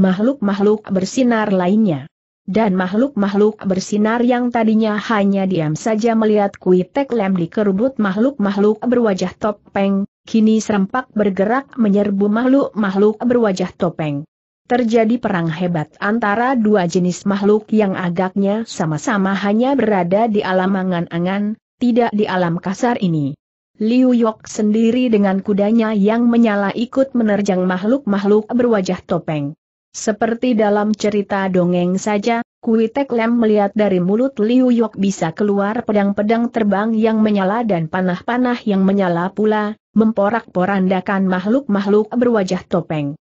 makhluk-makhluk bersinar lainnya. Dan makhluk-makhluk bersinar yang tadinya hanya diam saja melihat kuitek tek lem di kerubut makhluk-makhluk berwajah topeng, kini serempak bergerak menyerbu makhluk-makhluk berwajah topeng. Terjadi perang hebat antara dua jenis makhluk yang agaknya sama-sama hanya berada di alam angan-angan, tidak di alam kasar ini. Liu Yok sendiri dengan kudanya yang menyala ikut menerjang makhluk-makhluk berwajah topeng. Seperti dalam cerita dongeng saja, Kui Tek Lem melihat dari mulut Liu Yok bisa keluar pedang-pedang terbang yang menyala dan panah-panah yang menyala pula, memporak-porandakan makhluk-makhluk berwajah topeng.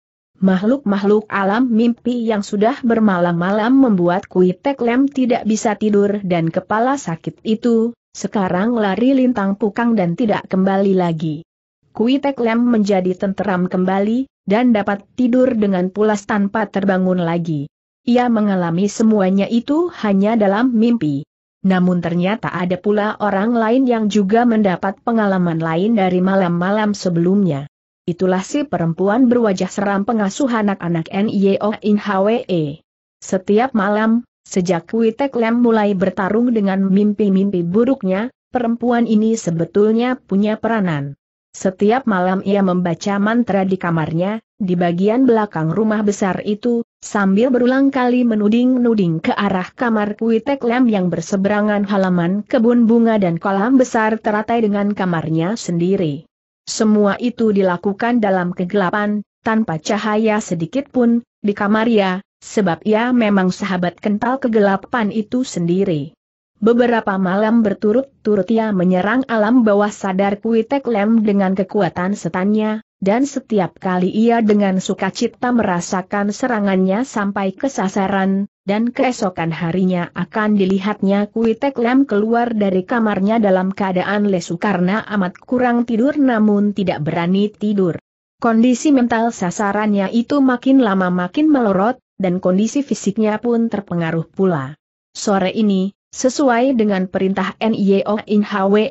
Makhluk-makhluk alam mimpi yang sudah bermalam-malam membuat Kui Tek Lem tidak bisa tidur dan kepala sakit itu, sekarang lari lintang pukang dan tidak kembali lagi. Kui Tek Lem menjadi tenteram kembali, dan dapat tidur dengan pulas tanpa terbangun lagi. Ia mengalami semuanya itu hanya dalam mimpi. Namun ternyata ada pula orang lain yang juga mendapat pengalaman lain dari malam-malam sebelumnya itulah si perempuan berwajah seram pengasuh anak-anak N.Y.O. In HWE. Setiap malam, sejak Witek Lem mulai bertarung dengan mimpi-mimpi buruknya, perempuan ini sebetulnya punya peranan. Setiap malam ia membaca mantra di kamarnya, di bagian belakang rumah besar itu, sambil berulang kali menuding-nuding ke arah kamar Witek Lem yang berseberangan halaman kebun bunga dan kolam besar teratai dengan kamarnya sendiri. Semua itu dilakukan dalam kegelapan, tanpa cahaya sedikit pun, di kamaria, sebab ia memang sahabat kental kegelapan itu sendiri. Beberapa malam berturut-turut ia menyerang alam bawah sadar Kuitek Lem dengan kekuatan setannya, dan setiap kali ia dengan sukacita merasakan serangannya sampai ke sasaran, dan keesokan harinya akan dilihatnya Kuitek Lam keluar dari kamarnya dalam keadaan lesu karena amat kurang tidur namun tidak berani tidur. Kondisi mental sasarannya itu makin lama makin melorot, dan kondisi fisiknya pun terpengaruh pula. Sore ini, sesuai dengan perintah NIO In Hwe,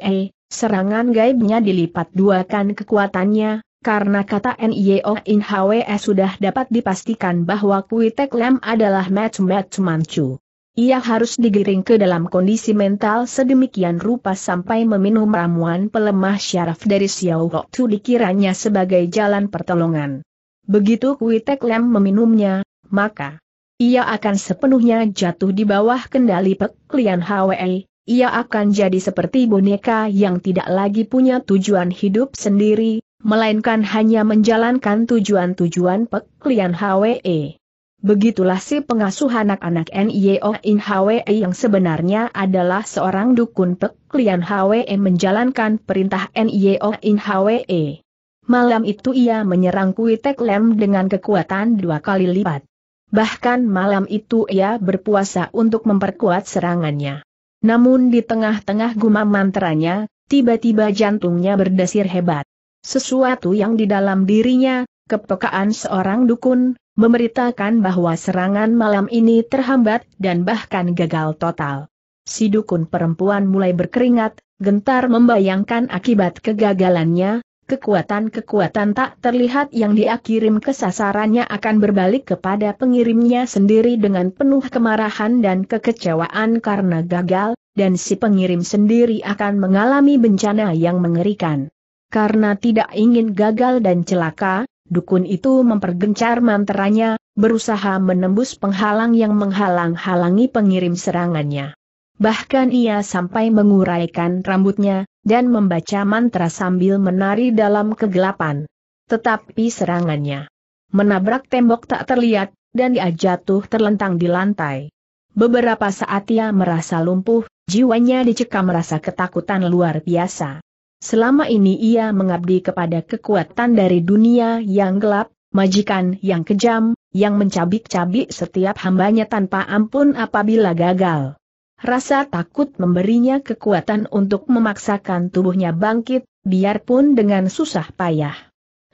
serangan gaibnya dilipat duakan kekuatannya, karena kata Nio In Hwe sudah dapat dipastikan bahwa Kui Tek adalah match-match mancu. Ia harus digiring ke dalam kondisi mental sedemikian rupa sampai meminum ramuan pelemah syaraf dari Xiao Tu dikiranya sebagai jalan pertolongan. Begitu Kui Tek meminumnya, maka ia akan sepenuhnya jatuh di bawah kendali peklian Hwe, ia akan jadi seperti boneka yang tidak lagi punya tujuan hidup sendiri, melainkan hanya menjalankan tujuan-tujuan peklian Hwe. Begitulah si pengasuh anak-anak NIO In Hwe yang sebenarnya adalah seorang dukun Pek Hwe menjalankan perintah NIO In Hwe. Malam itu ia menyerang Kui Lem dengan kekuatan dua kali lipat. Bahkan malam itu ia berpuasa untuk memperkuat serangannya. Namun di tengah-tengah gumam mantranya, tiba-tiba jantungnya berdesir hebat. Sesuatu yang di dalam dirinya, kepekaan seorang dukun, memberitakan bahwa serangan malam ini terhambat dan bahkan gagal total. Si dukun perempuan mulai berkeringat, gentar membayangkan akibat kegagalannya, kekuatan-kekuatan tak terlihat yang diakirim kesasarannya ke sasarannya akan berbalik kepada pengirimnya sendiri dengan penuh kemarahan dan kekecewaan karena gagal, dan si pengirim sendiri akan mengalami bencana yang mengerikan. Karena tidak ingin gagal dan celaka, dukun itu mempergencar mantranya, berusaha menembus penghalang yang menghalang-halangi pengirim serangannya. Bahkan ia sampai menguraikan rambutnya, dan membaca mantra sambil menari dalam kegelapan. Tetapi serangannya menabrak tembok tak terlihat, dan ia jatuh terlentang di lantai. Beberapa saat ia merasa lumpuh, jiwanya dicekam rasa ketakutan luar biasa. Selama ini ia mengabdi kepada kekuatan dari dunia yang gelap, majikan yang kejam, yang mencabik-cabik setiap hambanya tanpa ampun apabila gagal. Rasa takut memberinya kekuatan untuk memaksakan tubuhnya bangkit, biarpun dengan susah payah.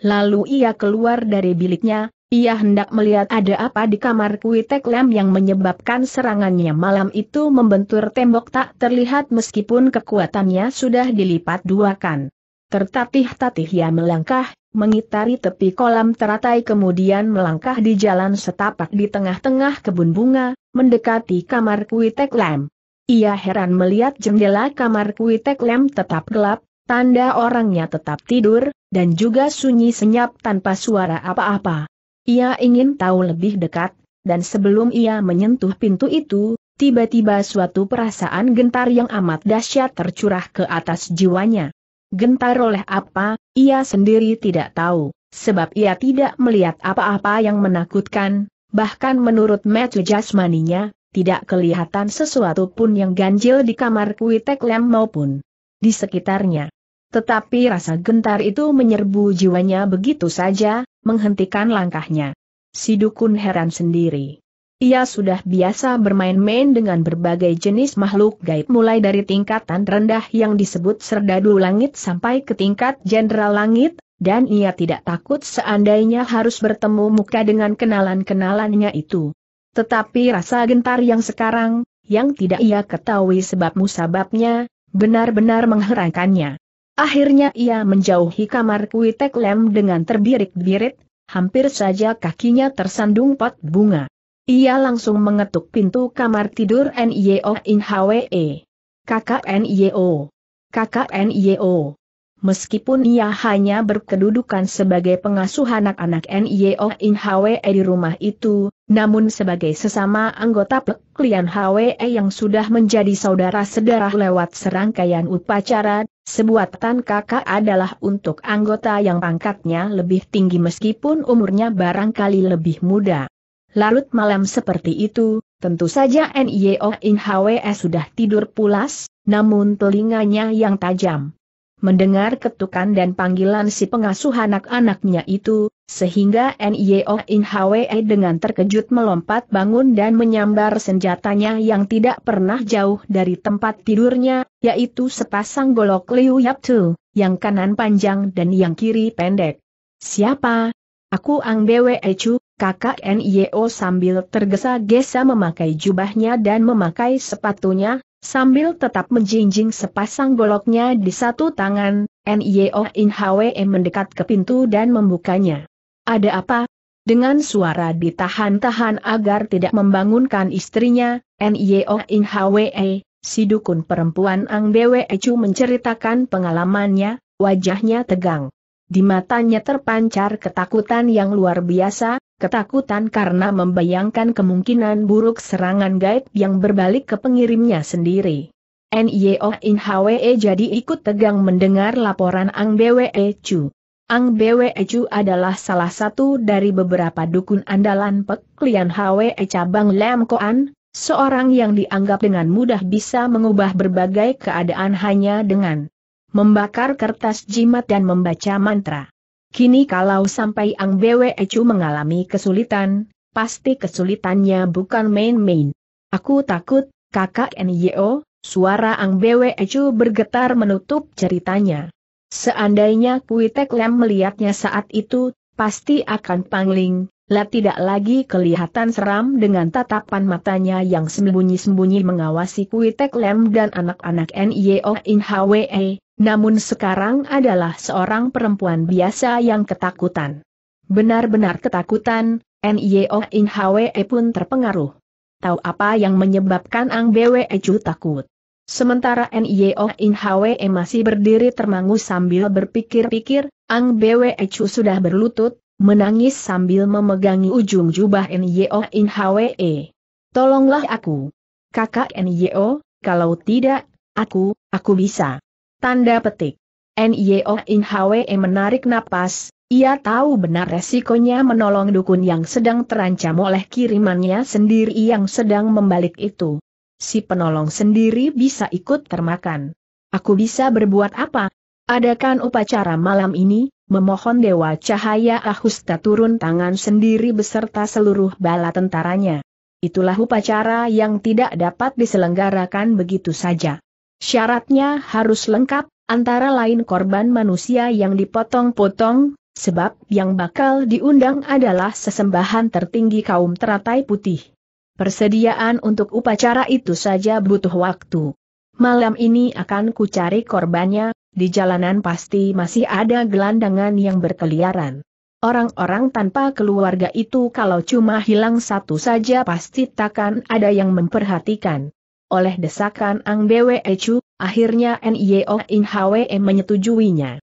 Lalu ia keluar dari biliknya, ia hendak melihat ada apa di kamar Kuitek Lam yang menyebabkan serangannya malam itu membentur tembok tak terlihat meskipun kekuatannya sudah dilipat duakan. Tertatih-tatih ia melangkah, mengitari tepi kolam teratai kemudian melangkah di jalan setapak di tengah-tengah kebun bunga, mendekati kamar Kuitek Lam. Ia heran melihat jendela kamar Kuitek Lam tetap gelap, tanda orangnya tetap tidur, dan juga sunyi senyap tanpa suara apa-apa. Ia ingin tahu lebih dekat, dan sebelum ia menyentuh pintu itu, tiba-tiba suatu perasaan gentar yang amat dahsyat tercurah ke atas jiwanya. Gentar oleh apa, ia sendiri tidak tahu, sebab ia tidak melihat apa-apa yang menakutkan, bahkan menurut Matthew jasmaninya, tidak kelihatan sesuatu pun yang ganjil di kamar Kuitek Lem maupun di sekitarnya. Tetapi rasa gentar itu menyerbu jiwanya begitu saja, menghentikan langkahnya. Si dukun heran sendiri. Ia sudah biasa bermain-main dengan berbagai jenis makhluk gaib mulai dari tingkatan rendah yang disebut serdadu langit sampai ke tingkat jenderal langit, dan ia tidak takut seandainya harus bertemu muka dengan kenalan-kenalannya itu. Tetapi rasa gentar yang sekarang, yang tidak ia ketahui sebab musababnya, benar-benar mengherankannya. Akhirnya ia menjauhi kamar Kuitek Lem dengan terbirit-birit, hampir saja kakinya tersandung pot bunga. Ia langsung mengetuk pintu kamar tidur NYO In Hwe. Kakak NYO. Kakak NYO. Meskipun ia hanya berkedudukan sebagai pengasuh anak-anak NYO In Hwe di rumah itu, namun sebagai sesama anggota e klien Hwe yang sudah menjadi saudara sedarah lewat serangkaian upacara, Sebuatan kakak adalah untuk anggota yang pangkatnya lebih tinggi meskipun umurnya barangkali lebih muda. Larut malam seperti itu, tentu saja NIO In HWS sudah tidur pulas, namun telinganya yang tajam Mendengar ketukan dan panggilan si pengasuh anak-anaknya itu, sehingga Nio In Hwe dengan terkejut melompat bangun dan menyambar senjatanya yang tidak pernah jauh dari tempat tidurnya, yaitu sepasang golok Liu Yap Tu, yang kanan panjang dan yang kiri pendek. Siapa? Aku Ang Bwe Chu, kakak Nio sambil tergesa-gesa memakai jubahnya dan memakai sepatunya, Sambil tetap menjinjing sepasang goloknya di satu tangan, N.I.O. In Hwe mendekat ke pintu dan membukanya. Ada apa? Dengan suara ditahan-tahan agar tidak membangunkan istrinya, N.I.O. In Hwe, si dukun perempuan Ang Bwe Chu menceritakan pengalamannya, wajahnya tegang. Di matanya terpancar ketakutan yang luar biasa, ketakutan karena membayangkan kemungkinan buruk serangan gaib yang berbalik ke pengirimnya sendiri. NIO In Hwe jadi ikut tegang mendengar laporan Ang Bwe Chu. Ang Bwe Chu adalah salah satu dari beberapa dukun andalan peklian Hwe cabang Lam Koan, seorang yang dianggap dengan mudah bisa mengubah berbagai keadaan hanya dengan membakar kertas jimat dan membaca mantra. Kini kalau sampai Ang Bwe Chu mengalami kesulitan, pasti kesulitannya bukan main-main. Aku takut, kakak NYO, suara Ang Bwe Chu bergetar menutup ceritanya. Seandainya Kuitek Lem melihatnya saat itu, pasti akan pangling, tidak lagi kelihatan seram dengan tatapan matanya yang sembunyi-sembunyi mengawasi Kuitek Lem dan anak-anak NIO In Hwe, namun sekarang adalah seorang perempuan biasa yang ketakutan. Benar-benar ketakutan, NIO In Hwe pun terpengaruh. Tahu apa yang menyebabkan Ang Bwe Chu takut. Sementara NIO In Hwe masih berdiri termangu sambil berpikir-pikir, Ang Bwe Chu sudah berlutut, Menangis sambil memegangi ujung jubah Nyo In Hwe. Tolonglah aku. Kakak Nyo, kalau tidak, aku, aku bisa. Tanda petik. Nyo In Hwe menarik napas, ia tahu benar resikonya menolong dukun yang sedang terancam oleh kirimannya sendiri yang sedang membalik itu. Si penolong sendiri bisa ikut termakan. Aku bisa berbuat apa? Adakan upacara malam ini, memohon Dewa Cahaya Ahusta turun tangan sendiri beserta seluruh bala tentaranya. Itulah upacara yang tidak dapat diselenggarakan begitu saja. Syaratnya harus lengkap, antara lain korban manusia yang dipotong-potong, sebab yang bakal diundang adalah sesembahan tertinggi kaum teratai putih. Persediaan untuk upacara itu saja butuh waktu. Malam ini akan kucari korbannya, di jalanan pasti masih ada gelandangan yang berkeliaran. Orang-orang tanpa keluarga itu kalau cuma hilang satu saja pasti takkan ada yang memperhatikan. Oleh desakan Ang Bwe Chu, akhirnya Nio In Hwe menyetujuinya.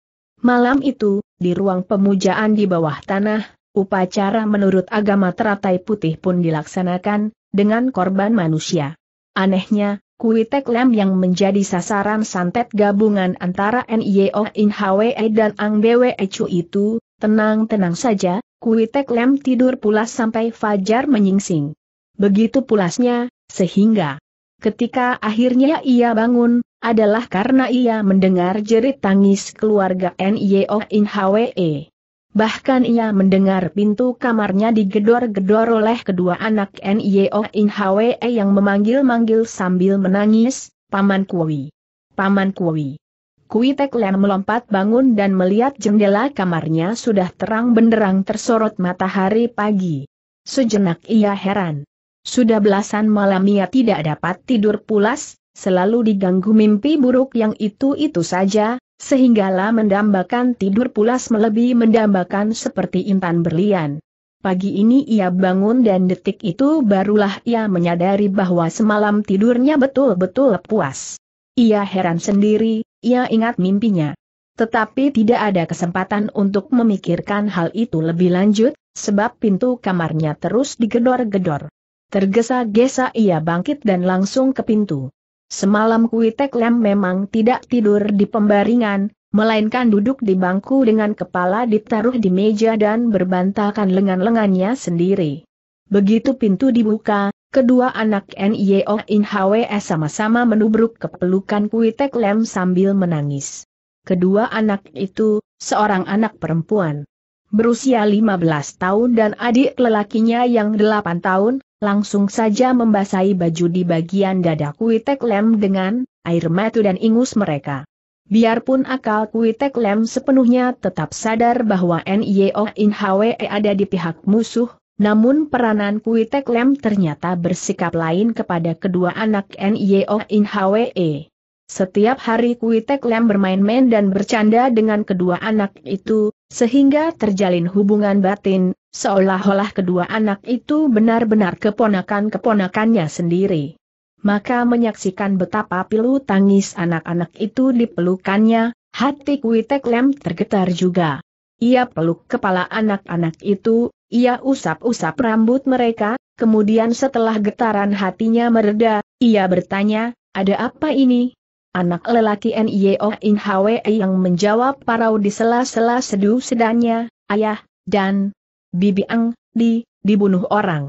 Malam itu, di ruang pemujaan di bawah tanah, upacara menurut agama teratai putih pun dilaksanakan, dengan korban manusia. Anehnya, Kui Tek Lam yang menjadi sasaran santet gabungan antara NIO In Hwe dan Ang Bwe Chu itu, tenang-tenang saja, Kui Tek Lam tidur pulas sampai fajar menyingsing. Begitu pulasnya, sehingga ketika akhirnya ia bangun, adalah karena ia mendengar jerit tangis keluarga NIO In Hwe. Bahkan ia mendengar pintu kamarnya digedor-gedor oleh kedua anak Nio In Hwe yang memanggil-manggil sambil menangis, Paman Kui. Paman Kui. Kui Tek Lian melompat bangun dan melihat jendela kamarnya sudah terang benderang tersorot matahari pagi. Sejenak ia heran. Sudah belasan malam ia tidak dapat tidur pulas, selalu diganggu mimpi buruk yang itu-itu saja, Sehinggalah mendambakan tidur pulas melebih mendambakan seperti intan berlian. Pagi ini ia bangun dan detik itu barulah ia menyadari bahwa semalam tidurnya betul-betul puas. Ia heran sendiri, ia ingat mimpinya. Tetapi tidak ada kesempatan untuk memikirkan hal itu lebih lanjut, sebab pintu kamarnya terus digedor-gedor. Tergesa-gesa ia bangkit dan langsung ke pintu. Semalam Tek Lem memang tidak tidur di pembaringan, melainkan duduk di bangku dengan kepala ditaruh di meja dan berbantalkan lengan-lengannya sendiri. Begitu pintu dibuka, kedua anak NIO INHWS sama-sama menubruk ke pelukan Tek Lem sambil menangis. Kedua anak itu, seorang anak perempuan. Berusia 15 tahun dan adik lelakinya yang 8 tahun, langsung saja membasahi baju di bagian dada Kuitek Lem dengan air mata dan ingus mereka. Biarpun akal Kuitek Lem sepenuhnya tetap sadar bahwa NIO In e ada di pihak musuh, namun peranan Kuitek Lem ternyata bersikap lain kepada kedua anak NIO In e. Setiap hari Kuitek Lem bermain-main dan bercanda dengan kedua anak itu, sehingga terjalin hubungan batin, seolah-olah kedua anak itu benar-benar keponakan-keponakannya sendiri. Maka menyaksikan betapa pilu tangis anak-anak itu dipelukannya, hati Kuitek Lem tergetar juga. Ia peluk kepala anak-anak itu, ia usap-usap rambut mereka, kemudian setelah getaran hatinya mereda, ia bertanya, ada apa ini? anak lelaki Nio e In Hwe yang menjawab parau di sela-sela sedu sedanya, ayah, dan bibi Ang, di, dibunuh orang.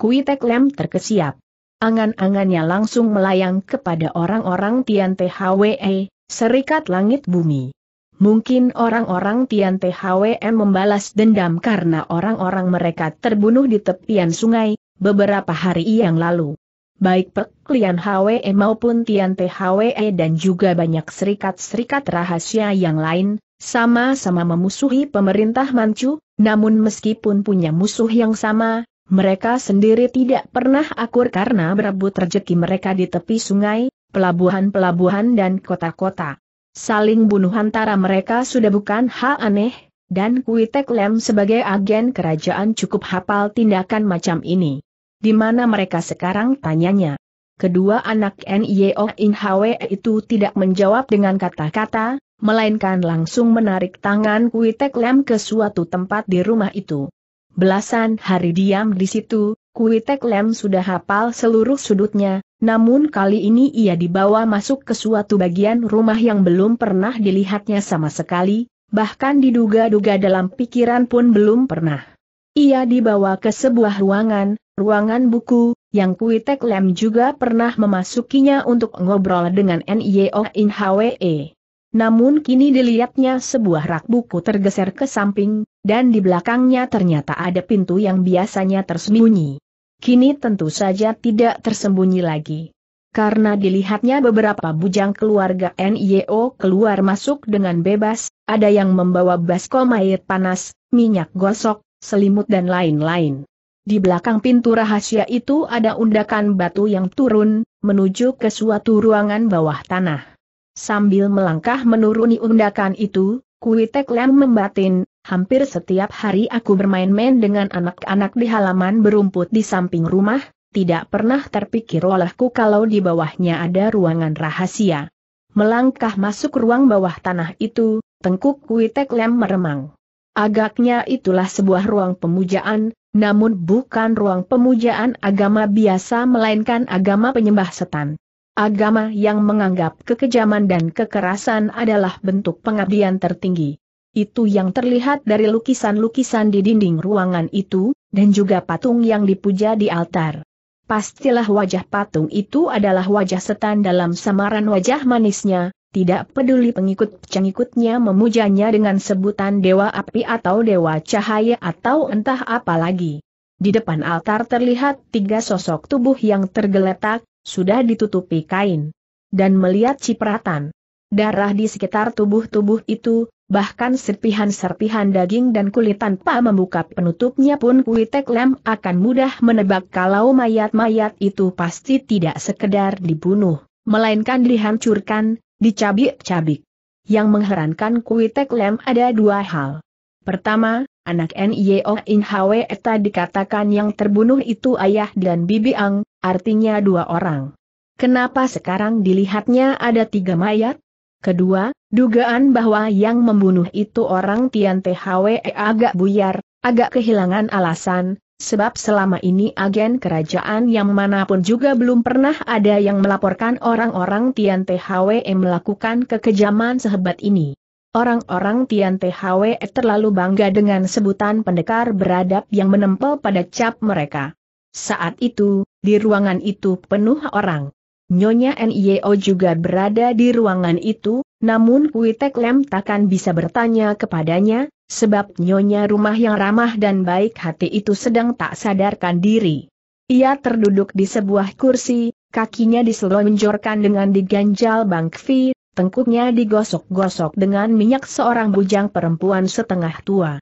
Kui Tek Lem terkesiap. Angan-angannya langsung melayang kepada orang-orang Tian THWE, serikat langit bumi. Mungkin orang-orang Tian THWE membalas dendam karena orang-orang mereka terbunuh di tepian sungai, beberapa hari yang lalu baik Pek Lian Hwe maupun Tian Hwe dan juga banyak serikat-serikat rahasia yang lain, sama-sama memusuhi pemerintah Manchu, namun meskipun punya musuh yang sama, mereka sendiri tidak pernah akur karena berebut rejeki mereka di tepi sungai, pelabuhan-pelabuhan dan kota-kota. Saling bunuh antara mereka sudah bukan hal aneh, dan Kuitek Lem sebagai agen kerajaan cukup hafal tindakan macam ini. Di mana mereka sekarang tanyanya? Kedua anak Nio In Hwe itu tidak menjawab dengan kata-kata, melainkan langsung menarik tangan Kui Tek Lem ke suatu tempat di rumah itu. Belasan hari diam di situ, Kui Tek Lem sudah hafal seluruh sudutnya, namun kali ini ia dibawa masuk ke suatu bagian rumah yang belum pernah dilihatnya sama sekali, bahkan diduga-duga dalam pikiran pun belum pernah. Ia dibawa ke sebuah ruangan, ruangan buku, yang Kuitek Lem juga pernah memasukinya untuk ngobrol dengan NIO In Hwe. Namun kini dilihatnya sebuah rak buku tergeser ke samping, dan di belakangnya ternyata ada pintu yang biasanya tersembunyi. Kini tentu saja tidak tersembunyi lagi. Karena dilihatnya beberapa bujang keluarga NIO keluar masuk dengan bebas, ada yang membawa baskom air panas, minyak gosok, selimut dan lain-lain. Di belakang pintu rahasia itu ada undakan batu yang turun, menuju ke suatu ruangan bawah tanah. Sambil melangkah menuruni undakan itu, Kuitek Lam membatin, hampir setiap hari aku bermain-main dengan anak-anak di halaman berumput di samping rumah, tidak pernah terpikir olehku kalau di bawahnya ada ruangan rahasia. Melangkah masuk ruang bawah tanah itu, tengkuk Kuitek Lam meremang. Agaknya itulah sebuah ruang pemujaan, namun bukan ruang pemujaan agama biasa melainkan agama penyembah setan. Agama yang menganggap kekejaman dan kekerasan adalah bentuk pengabdian tertinggi. Itu yang terlihat dari lukisan-lukisan di dinding ruangan itu, dan juga patung yang dipuja di altar. Pastilah wajah patung itu adalah wajah setan dalam samaran wajah manisnya, tidak peduli pengikut-pengikutnya memujanya dengan sebutan Dewa Api atau Dewa Cahaya atau entah apa lagi. Di depan altar terlihat tiga sosok tubuh yang tergeletak, sudah ditutupi kain. Dan melihat cipratan. Darah di sekitar tubuh-tubuh itu, bahkan serpihan-serpihan daging dan kulit tanpa membuka penutupnya pun kuitek lem akan mudah menebak kalau mayat-mayat itu pasti tidak sekedar dibunuh, melainkan dihancurkan, dicabik-cabik. Yang mengherankan Kuitek Lem ada dua hal. Pertama, anak N.I.O. Oh In Hwe Eta dikatakan yang terbunuh itu ayah dan bibi Ang, artinya dua orang. Kenapa sekarang dilihatnya ada tiga mayat? Kedua, dugaan bahwa yang membunuh itu orang Tian Hwe agak buyar, agak kehilangan alasan, Sebab selama ini agen kerajaan yang manapun juga belum pernah ada yang melaporkan orang-orang Tian THWE melakukan kekejaman sehebat ini. Orang-orang Tian THWE terlalu bangga dengan sebutan pendekar beradab yang menempel pada cap mereka. Saat itu, di ruangan itu penuh orang. Nyonya NIO juga berada di ruangan itu, namun Kuitek Lem takkan bisa bertanya kepadanya, sebab nyonya rumah yang ramah dan baik hati itu sedang tak sadarkan diri. Ia terduduk di sebuah kursi, kakinya diselonjorkan dengan diganjal bangkvi, tengkuknya digosok-gosok dengan minyak seorang bujang perempuan setengah tua.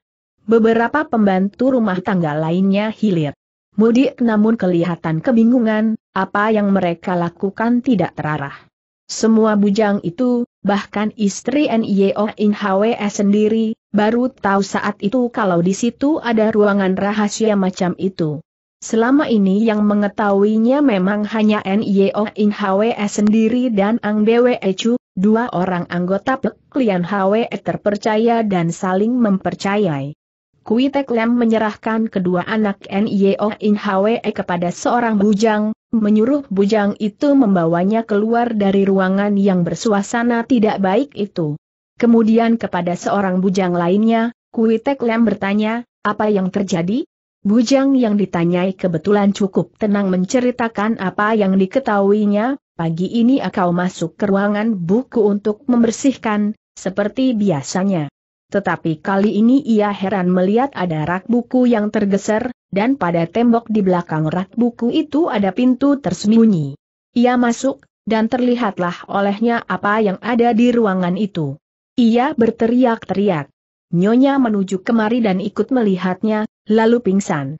Beberapa pembantu rumah tangga lainnya hilir. Mudik namun kelihatan kebingungan, apa yang mereka lakukan tidak terarah. Semua bujang itu, bahkan istri N.I.O. In Hwe sendiri, baru tahu saat itu kalau di situ ada ruangan rahasia macam itu. Selama ini yang mengetahuinya memang hanya N.I.O. In Hwe sendiri dan Ang Dewe Chu, dua orang anggota peklian Hwe terpercaya dan saling mempercayai. Kui Lem menyerahkan kedua anak Nio In Hwe kepada seorang bujang, menyuruh bujang itu membawanya keluar dari ruangan yang bersuasana tidak baik itu. Kemudian kepada seorang bujang lainnya, Kui Lem bertanya, apa yang terjadi? Bujang yang ditanyai kebetulan cukup tenang menceritakan apa yang diketahuinya, pagi ini akau masuk ke ruangan buku untuk membersihkan, seperti biasanya. Tetapi kali ini ia heran melihat ada rak buku yang tergeser, dan pada tembok di belakang rak buku itu ada pintu tersembunyi. Ia masuk, dan terlihatlah olehnya apa yang ada di ruangan itu. Ia berteriak-teriak. Nyonya menuju kemari dan ikut melihatnya, lalu pingsan.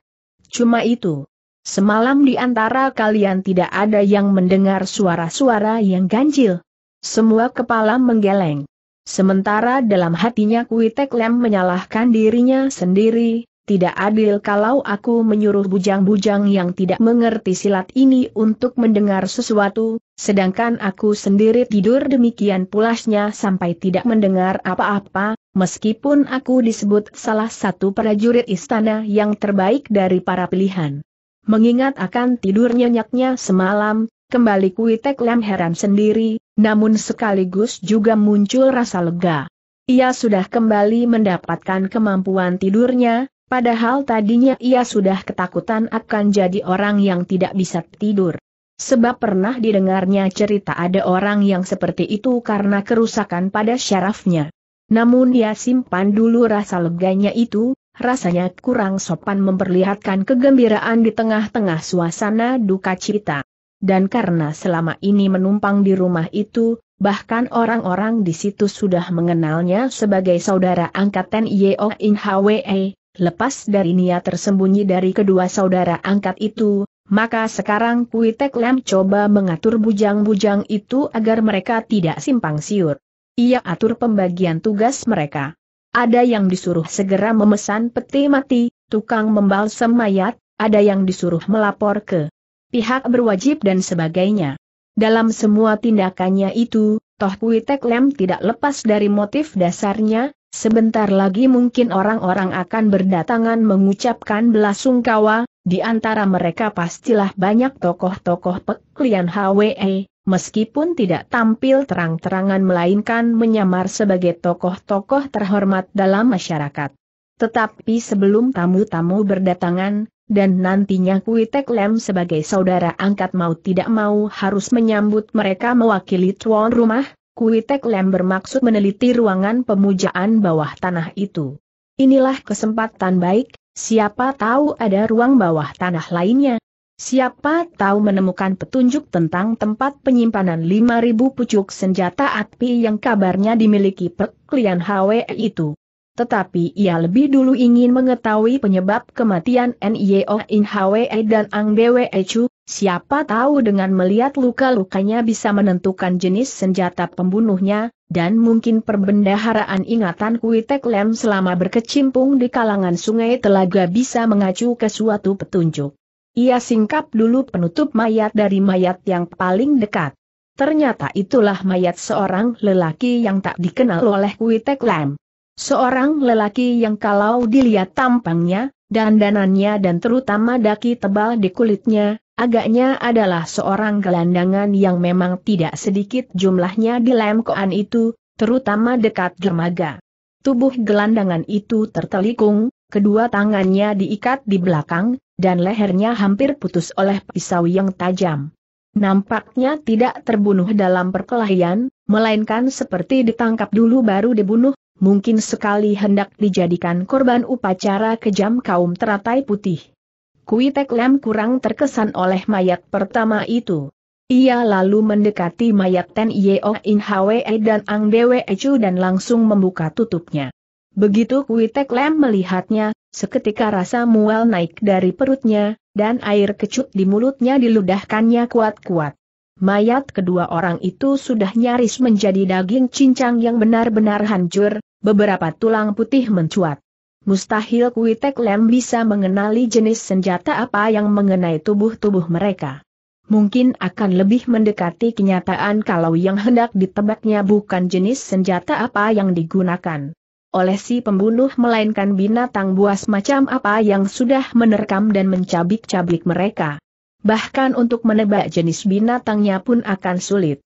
Cuma itu. Semalam di antara kalian tidak ada yang mendengar suara-suara yang ganjil. Semua kepala menggeleng. Sementara dalam hatinya Kuitek Lem menyalahkan dirinya sendiri, tidak adil kalau aku menyuruh bujang-bujang yang tidak mengerti silat ini untuk mendengar sesuatu, sedangkan aku sendiri tidur demikian pulasnya sampai tidak mendengar apa-apa, meskipun aku disebut salah satu prajurit istana yang terbaik dari para pilihan. Mengingat akan tidur nyenyaknya semalam, Kembali Kuitek Lem heran sendiri, namun sekaligus juga muncul rasa lega. Ia sudah kembali mendapatkan kemampuan tidurnya, padahal tadinya ia sudah ketakutan akan jadi orang yang tidak bisa tidur. Sebab pernah didengarnya cerita ada orang yang seperti itu karena kerusakan pada syarafnya. Namun ia simpan dulu rasa leganya itu, rasanya kurang sopan memperlihatkan kegembiraan di tengah-tengah suasana duka cita dan karena selama ini menumpang di rumah itu, bahkan orang-orang di situ sudah mengenalnya sebagai saudara angkatan Yeo In Hwe, lepas dari niat tersembunyi dari kedua saudara angkat itu, maka sekarang Kui Lam coba mengatur bujang-bujang itu agar mereka tidak simpang siur. Ia atur pembagian tugas mereka. Ada yang disuruh segera memesan peti mati, tukang membalsem mayat, ada yang disuruh melapor ke pihak berwajib dan sebagainya. Dalam semua tindakannya itu, Toh Kui Tek Lem tidak lepas dari motif dasarnya, sebentar lagi mungkin orang-orang akan berdatangan mengucapkan belasungkawa, di antara mereka pastilah banyak tokoh-tokoh peklian HWE, meskipun tidak tampil terang-terangan melainkan menyamar sebagai tokoh-tokoh terhormat dalam masyarakat. Tetapi sebelum tamu-tamu berdatangan, dan nantinya Kuitek Lem sebagai saudara angkat mau tidak mau harus menyambut mereka mewakili tuan rumah, Kuitek Lem bermaksud meneliti ruangan pemujaan bawah tanah itu. Inilah kesempatan baik, siapa tahu ada ruang bawah tanah lainnya. Siapa tahu menemukan petunjuk tentang tempat penyimpanan 5.000 pucuk senjata api yang kabarnya dimiliki peklian Hwe itu. Tetapi ia lebih dulu ingin mengetahui penyebab kematian Nio In Hwe dan Ang Bwe Chu, siapa tahu dengan melihat luka-lukanya bisa menentukan jenis senjata pembunuhnya, dan mungkin perbendaharaan ingatan Kui Lem selama berkecimpung di kalangan sungai telaga bisa mengacu ke suatu petunjuk. Ia singkap dulu penutup mayat dari mayat yang paling dekat. Ternyata itulah mayat seorang lelaki yang tak dikenal oleh Kui Tek Seorang lelaki yang kalau dilihat tampangnya, dandanannya dan terutama daki tebal di kulitnya, agaknya adalah seorang gelandangan yang memang tidak sedikit jumlahnya di lemkoan itu, terutama dekat dermaga. Tubuh gelandangan itu tertelikung, kedua tangannya diikat di belakang, dan lehernya hampir putus oleh pisau yang tajam. Nampaknya tidak terbunuh dalam perkelahian, melainkan seperti ditangkap dulu baru dibunuh, mungkin sekali hendak dijadikan korban upacara kejam kaum teratai putih. Kuitek Lem kurang terkesan oleh mayat pertama itu. Ia lalu mendekati mayat Ten Yeo oh In Hwe e dan Ang Dewe e Chu dan langsung membuka tutupnya. Begitu Kuitek Lem melihatnya, seketika rasa mual naik dari perutnya, dan air kecut di mulutnya diludahkannya kuat-kuat mayat kedua orang itu sudah nyaris menjadi daging cincang yang benar-benar hancur, beberapa tulang putih mencuat. Mustahil Kuitek Lem bisa mengenali jenis senjata apa yang mengenai tubuh-tubuh mereka. Mungkin akan lebih mendekati kenyataan kalau yang hendak ditebaknya bukan jenis senjata apa yang digunakan oleh si pembunuh melainkan binatang buas macam apa yang sudah menerkam dan mencabik-cabik mereka. Bahkan untuk menebak jenis binatangnya pun akan sulit.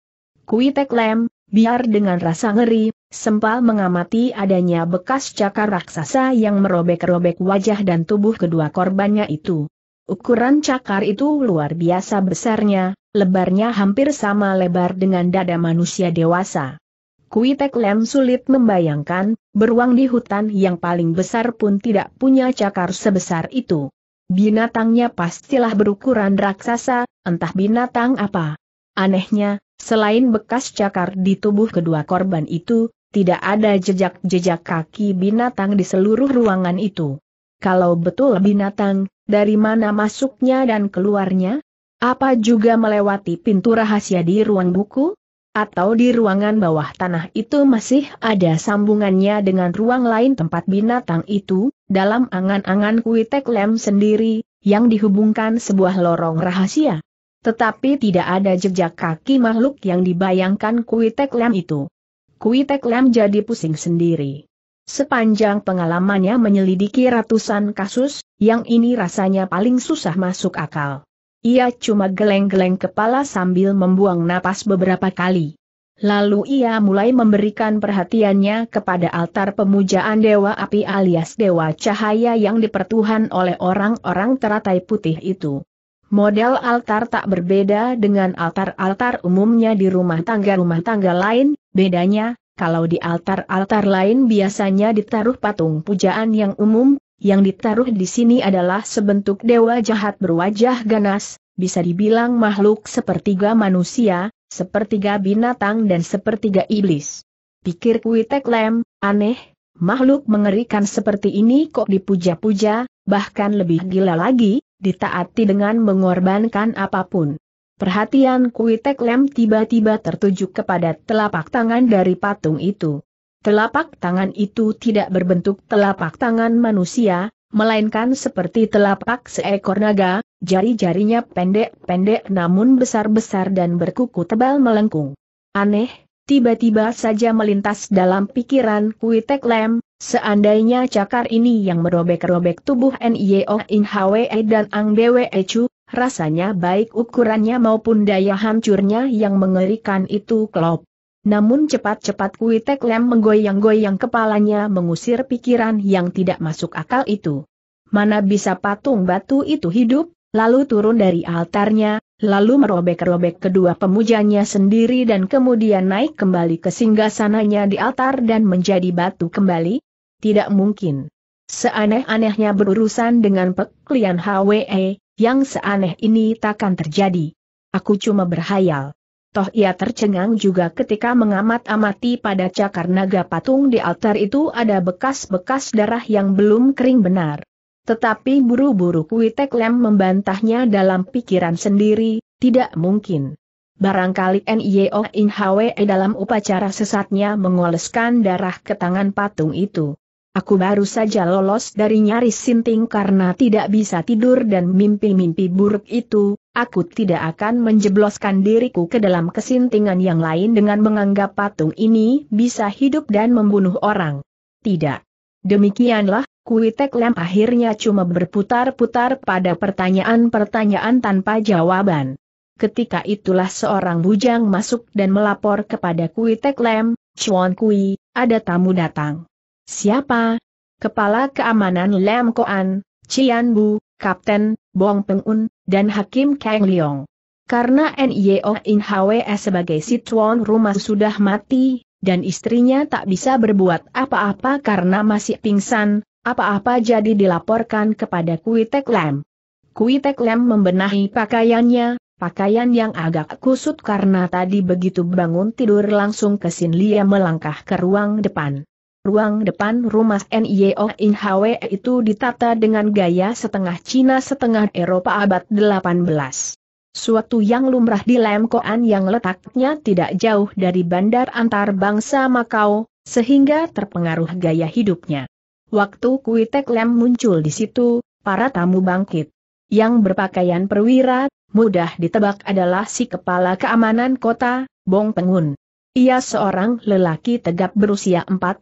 Kuitek lem, biar dengan rasa ngeri, sempal mengamati adanya bekas cakar raksasa yang merobek-robek wajah dan tubuh kedua korbannya itu. Ukuran cakar itu luar biasa besarnya, lebarnya hampir sama lebar dengan dada manusia dewasa. Kuitek Lem sulit membayangkan, beruang di hutan yang paling besar pun tidak punya cakar sebesar itu. Binatangnya pastilah berukuran raksasa, entah binatang apa. Anehnya, selain bekas cakar di tubuh kedua korban itu, tidak ada jejak-jejak kaki binatang di seluruh ruangan itu. Kalau betul binatang, dari mana masuknya dan keluarnya? Apa juga melewati pintu rahasia di ruang buku? atau di ruangan bawah tanah itu masih ada sambungannya dengan ruang lain tempat binatang itu, dalam angan-angan Kuitek Lem sendiri, yang dihubungkan sebuah lorong rahasia. Tetapi tidak ada jejak kaki makhluk yang dibayangkan Kuitek Lem itu. Kuitek Lem jadi pusing sendiri. Sepanjang pengalamannya menyelidiki ratusan kasus, yang ini rasanya paling susah masuk akal. Ia cuma geleng-geleng kepala sambil membuang napas beberapa kali. Lalu ia mulai memberikan perhatiannya kepada altar pemujaan Dewa Api alias Dewa Cahaya yang dipertuhan oleh orang-orang teratai putih itu. Model altar tak berbeda dengan altar-altar umumnya di rumah tangga-rumah tangga lain, bedanya, kalau di altar-altar lain biasanya ditaruh patung pujaan yang umum, yang ditaruh di sini adalah sebentuk dewa jahat berwajah ganas, bisa dibilang makhluk sepertiga manusia, Sepertiga binatang dan sepertiga iblis. Pikir Kuitek Lem, aneh, makhluk mengerikan seperti ini kok dipuja-puja, bahkan lebih gila lagi, ditaati dengan mengorbankan apapun. Perhatian Kuitek Lem tiba-tiba tertuju kepada telapak tangan dari patung itu. Telapak tangan itu tidak berbentuk telapak tangan manusia, melainkan seperti telapak seekor naga, jari-jarinya pendek-pendek namun besar-besar dan berkuku tebal melengkung. Aneh, tiba-tiba saja melintas dalam pikiran Kui Tek Lem, seandainya cakar ini yang merobek-robek tubuh N.I.O. E oh In Hwe e dan Ang Bwe e Chu, rasanya baik ukurannya maupun daya hancurnya yang mengerikan itu klop. Namun cepat-cepat Kui Tek Lem menggoyang-goyang kepalanya mengusir pikiran yang tidak masuk akal itu. Mana bisa patung batu itu hidup? lalu turun dari altarnya, lalu merobek-robek kedua pemujanya sendiri dan kemudian naik kembali ke singgasananya di altar dan menjadi batu kembali? Tidak mungkin. Seaneh-anehnya berurusan dengan peklian HWE, yang seaneh ini takkan terjadi. Aku cuma berhayal. Toh ia tercengang juga ketika mengamat-amati pada cakar naga patung di altar itu ada bekas-bekas darah yang belum kering benar. Tetapi buru-buru Kuitek Lem membantahnya dalam pikiran sendiri, tidak mungkin. Barangkali Nio In Hwe dalam upacara sesatnya mengoleskan darah ke tangan patung itu. Aku baru saja lolos dari nyaris sinting karena tidak bisa tidur dan mimpi-mimpi buruk itu, aku tidak akan menjebloskan diriku ke dalam kesintingan yang lain dengan menganggap patung ini bisa hidup dan membunuh orang. Tidak. Demikianlah Kuitek Lem akhirnya cuma berputar-putar pada pertanyaan-pertanyaan tanpa jawaban. Ketika itulah seorang bujang masuk dan melapor kepada Kuitek Lem, Chuan Kui, ada tamu datang. Siapa? Kepala Keamanan Lem Koan, Cian Bu, Kapten, Bong Peng Un, dan Hakim Kang Leong. Karena NIO In Hwe sebagai si tuan rumah sudah mati, dan istrinya tak bisa berbuat apa-apa karena masih pingsan, apa-apa jadi dilaporkan kepada Kuitek Lem. Kuitek Lem membenahi pakaiannya, pakaian yang agak kusut karena tadi begitu bangun tidur langsung ke Sin Lia melangkah ke ruang depan. Ruang depan rumah NIO Hwe itu ditata dengan gaya setengah Cina setengah Eropa abad 18. Suatu yang lumrah di Lemkoan yang letaknya tidak jauh dari bandar antar bangsa Makau, sehingga terpengaruh gaya hidupnya. Waktu Kui Tek Lem muncul di situ, para tamu bangkit. Yang berpakaian perwira, mudah ditebak adalah si kepala keamanan kota, Bong Pengun. Ia seorang lelaki tegap berusia 45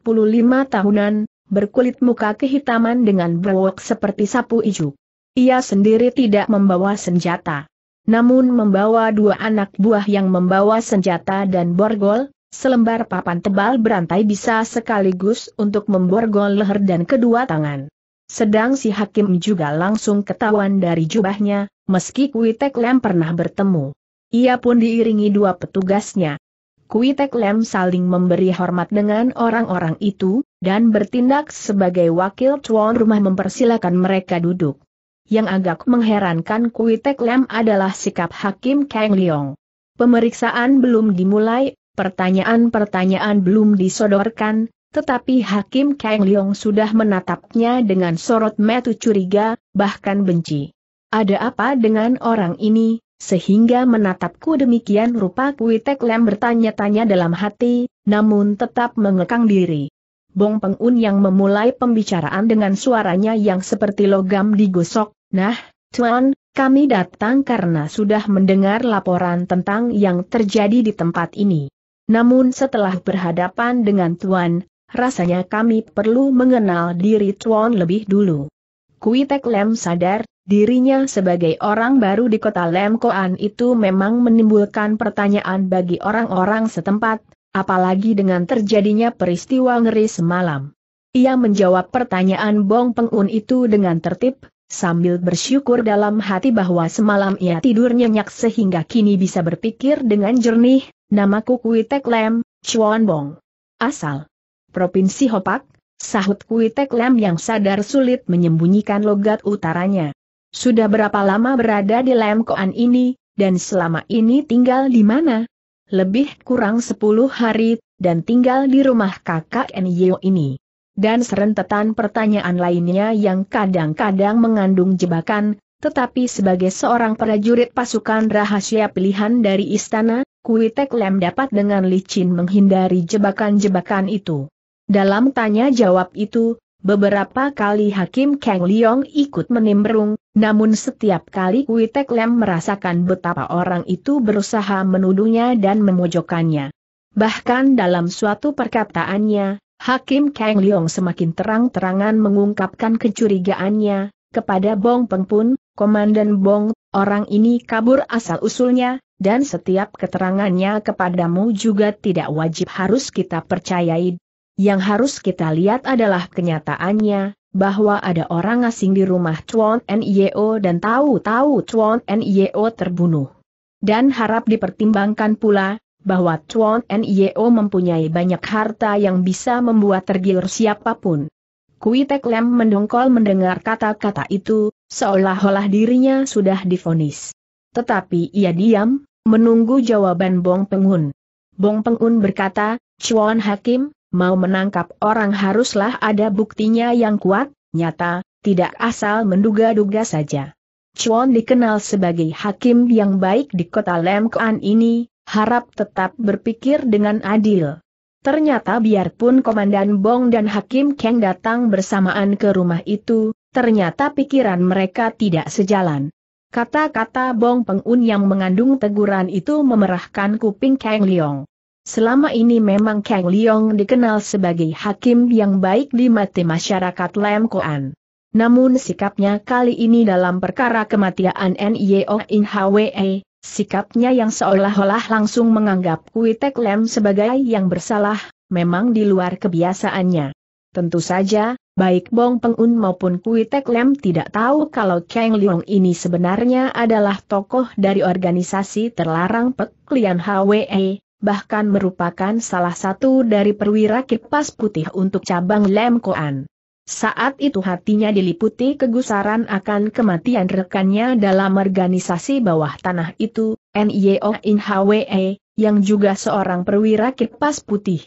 tahunan, berkulit muka kehitaman dengan brewok seperti sapu iju. Ia sendiri tidak membawa senjata. Namun membawa dua anak buah yang membawa senjata dan borgol, Selembar papan tebal berantai bisa sekaligus untuk memborgol leher dan kedua tangan. Sedang si hakim juga langsung ketahuan dari jubahnya, meski Kuitek Lem pernah bertemu. Ia pun diiringi dua petugasnya. Kuitek Lem saling memberi hormat dengan orang-orang itu, dan bertindak sebagai wakil tuan rumah mempersilakan mereka duduk. Yang agak mengherankan Kuitek Lem adalah sikap Hakim Kang Leong. Pemeriksaan belum dimulai, Pertanyaan-pertanyaan belum disodorkan, tetapi Hakim Kang Leong sudah menatapnya dengan sorot metu curiga, bahkan benci. Ada apa dengan orang ini, sehingga menatapku demikian rupa Tek Lem bertanya-tanya dalam hati, namun tetap mengekang diri. Bong Peng Un yang memulai pembicaraan dengan suaranya yang seperti logam digosok, nah, Tuan, kami datang karena sudah mendengar laporan tentang yang terjadi di tempat ini. Namun setelah berhadapan dengan Tuan, rasanya kami perlu mengenal diri Tuan lebih dulu. Kuitek Lem sadar, dirinya sebagai orang baru di kota Lem Koan itu memang menimbulkan pertanyaan bagi orang-orang setempat, apalagi dengan terjadinya peristiwa ngeri semalam. Ia menjawab pertanyaan Bong Peng Un itu dengan tertib, sambil bersyukur dalam hati bahwa semalam ia tidur nyenyak sehingga kini bisa berpikir dengan jernih, Namaku Kui Tek Lem, Chuan Bong. Asal. Provinsi Hopak, sahut Kui Lem yang sadar sulit menyembunyikan logat utaranya. Sudah berapa lama berada di Lem Koan ini, dan selama ini tinggal di mana? Lebih kurang 10 hari, dan tinggal di rumah kakak Enyo ini dan serentetan pertanyaan lainnya yang kadang-kadang mengandung jebakan, tetapi sebagai seorang prajurit pasukan rahasia pilihan dari istana, Kui Tek Lem dapat dengan licin menghindari jebakan-jebakan itu. Dalam tanya jawab itu, beberapa kali Hakim Kang Leong ikut menimbrung, namun setiap kali Kui Tek Lem merasakan betapa orang itu berusaha menuduhnya dan memojokkannya. Bahkan dalam suatu perkataannya, Hakim Kang Leong semakin terang-terangan mengungkapkan kecurigaannya, kepada Bong Peng Pun, Komandan Bong, orang ini kabur asal-usulnya, dan setiap keterangannya kepadamu juga tidak wajib harus kita percayai. Yang harus kita lihat adalah kenyataannya, bahwa ada orang asing di rumah Chuan Nio dan tahu-tahu Chuan Nio terbunuh. Dan harap dipertimbangkan pula, bahwa Chuan Nio mempunyai banyak harta yang bisa membuat tergiur siapapun. Kui Tek Lem mendongkol mendengar kata-kata itu, seolah-olah dirinya sudah difonis. Tetapi ia diam, menunggu jawaban Bong Pengun. Bong Pengun berkata, Chuan Hakim, mau menangkap orang haruslah ada buktinya yang kuat, nyata, tidak asal menduga-duga saja. Chuan dikenal sebagai hakim yang baik di kota Lemkoan ini, harap tetap berpikir dengan adil. Ternyata biarpun Komandan Bong dan Hakim Kang datang bersamaan ke rumah itu, ternyata pikiran mereka tidak sejalan. Kata-kata Bong pengun yang mengandung teguran itu memerahkan kuping Kang Leong. Selama ini memang Kang Leong dikenal sebagai hakim yang baik di mata masyarakat Lam Koan. Namun sikapnya kali ini dalam perkara kematian N.I.O. In Hwe, sikapnya yang seolah-olah langsung menganggap Kuitek Lam sebagai yang bersalah, memang di luar kebiasaannya. Tentu saja, baik Bong Pengun maupun Kui Tek Lem tidak tahu kalau Kang Liong ini sebenarnya adalah tokoh dari organisasi terlarang Pek Lian HWE, bahkan merupakan salah satu dari perwira kipas putih untuk cabang Lem Koan. Saat itu hatinya diliputi kegusaran akan kematian rekannya dalam organisasi bawah tanah itu, NIO In HWE, yang juga seorang perwira kipas putih.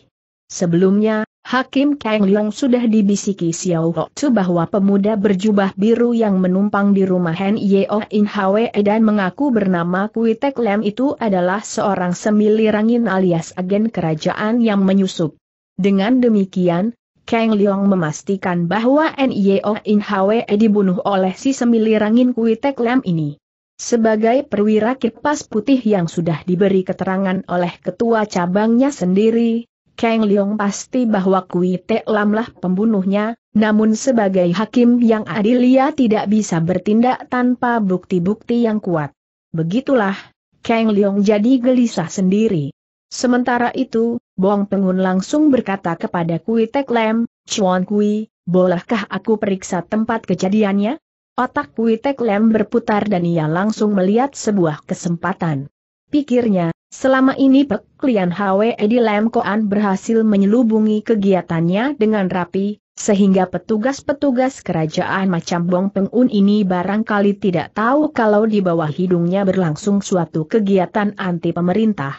Sebelumnya, Hakim Kang Leong sudah dibisiki Xiao Hokcu bahwa pemuda berjubah biru yang menumpang di rumah Hen Yeo oh In Hwe dan mengaku bernama Kui Tek Lem itu adalah seorang semilirangin alias agen kerajaan yang menyusup. Dengan demikian, Kang Leong memastikan bahwa Hen Yeo oh In Hwe dibunuh oleh si semilirangin Kui Tek Lem ini. Sebagai perwira kipas putih yang sudah diberi keterangan oleh ketua cabangnya sendiri, Kang Leong pasti bahwa Kui Te Lamlah pembunuhnya, namun sebagai hakim yang adil ia tidak bisa bertindak tanpa bukti-bukti yang kuat. Begitulah, Kang Leong jadi gelisah sendiri. Sementara itu, Bong Pengun langsung berkata kepada Kui Tek Lam, Chuan Kui, bolehkah aku periksa tempat kejadiannya? Otak Kui Tek Lam berputar dan ia langsung melihat sebuah kesempatan. Pikirnya, Selama ini Pek Lian Hwe di Lemkoan berhasil menyelubungi kegiatannya dengan rapi, sehingga petugas-petugas kerajaan macam Bong Pengun ini barangkali tidak tahu kalau di bawah hidungnya berlangsung suatu kegiatan anti-pemerintah.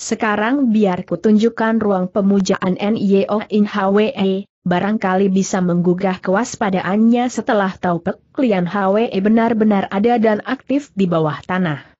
Sekarang biar kutunjukkan ruang pemujaan NYO In Hwe, barangkali bisa menggugah kewaspadaannya setelah tahu Pek Lian Hwe benar-benar ada dan aktif di bawah tanah.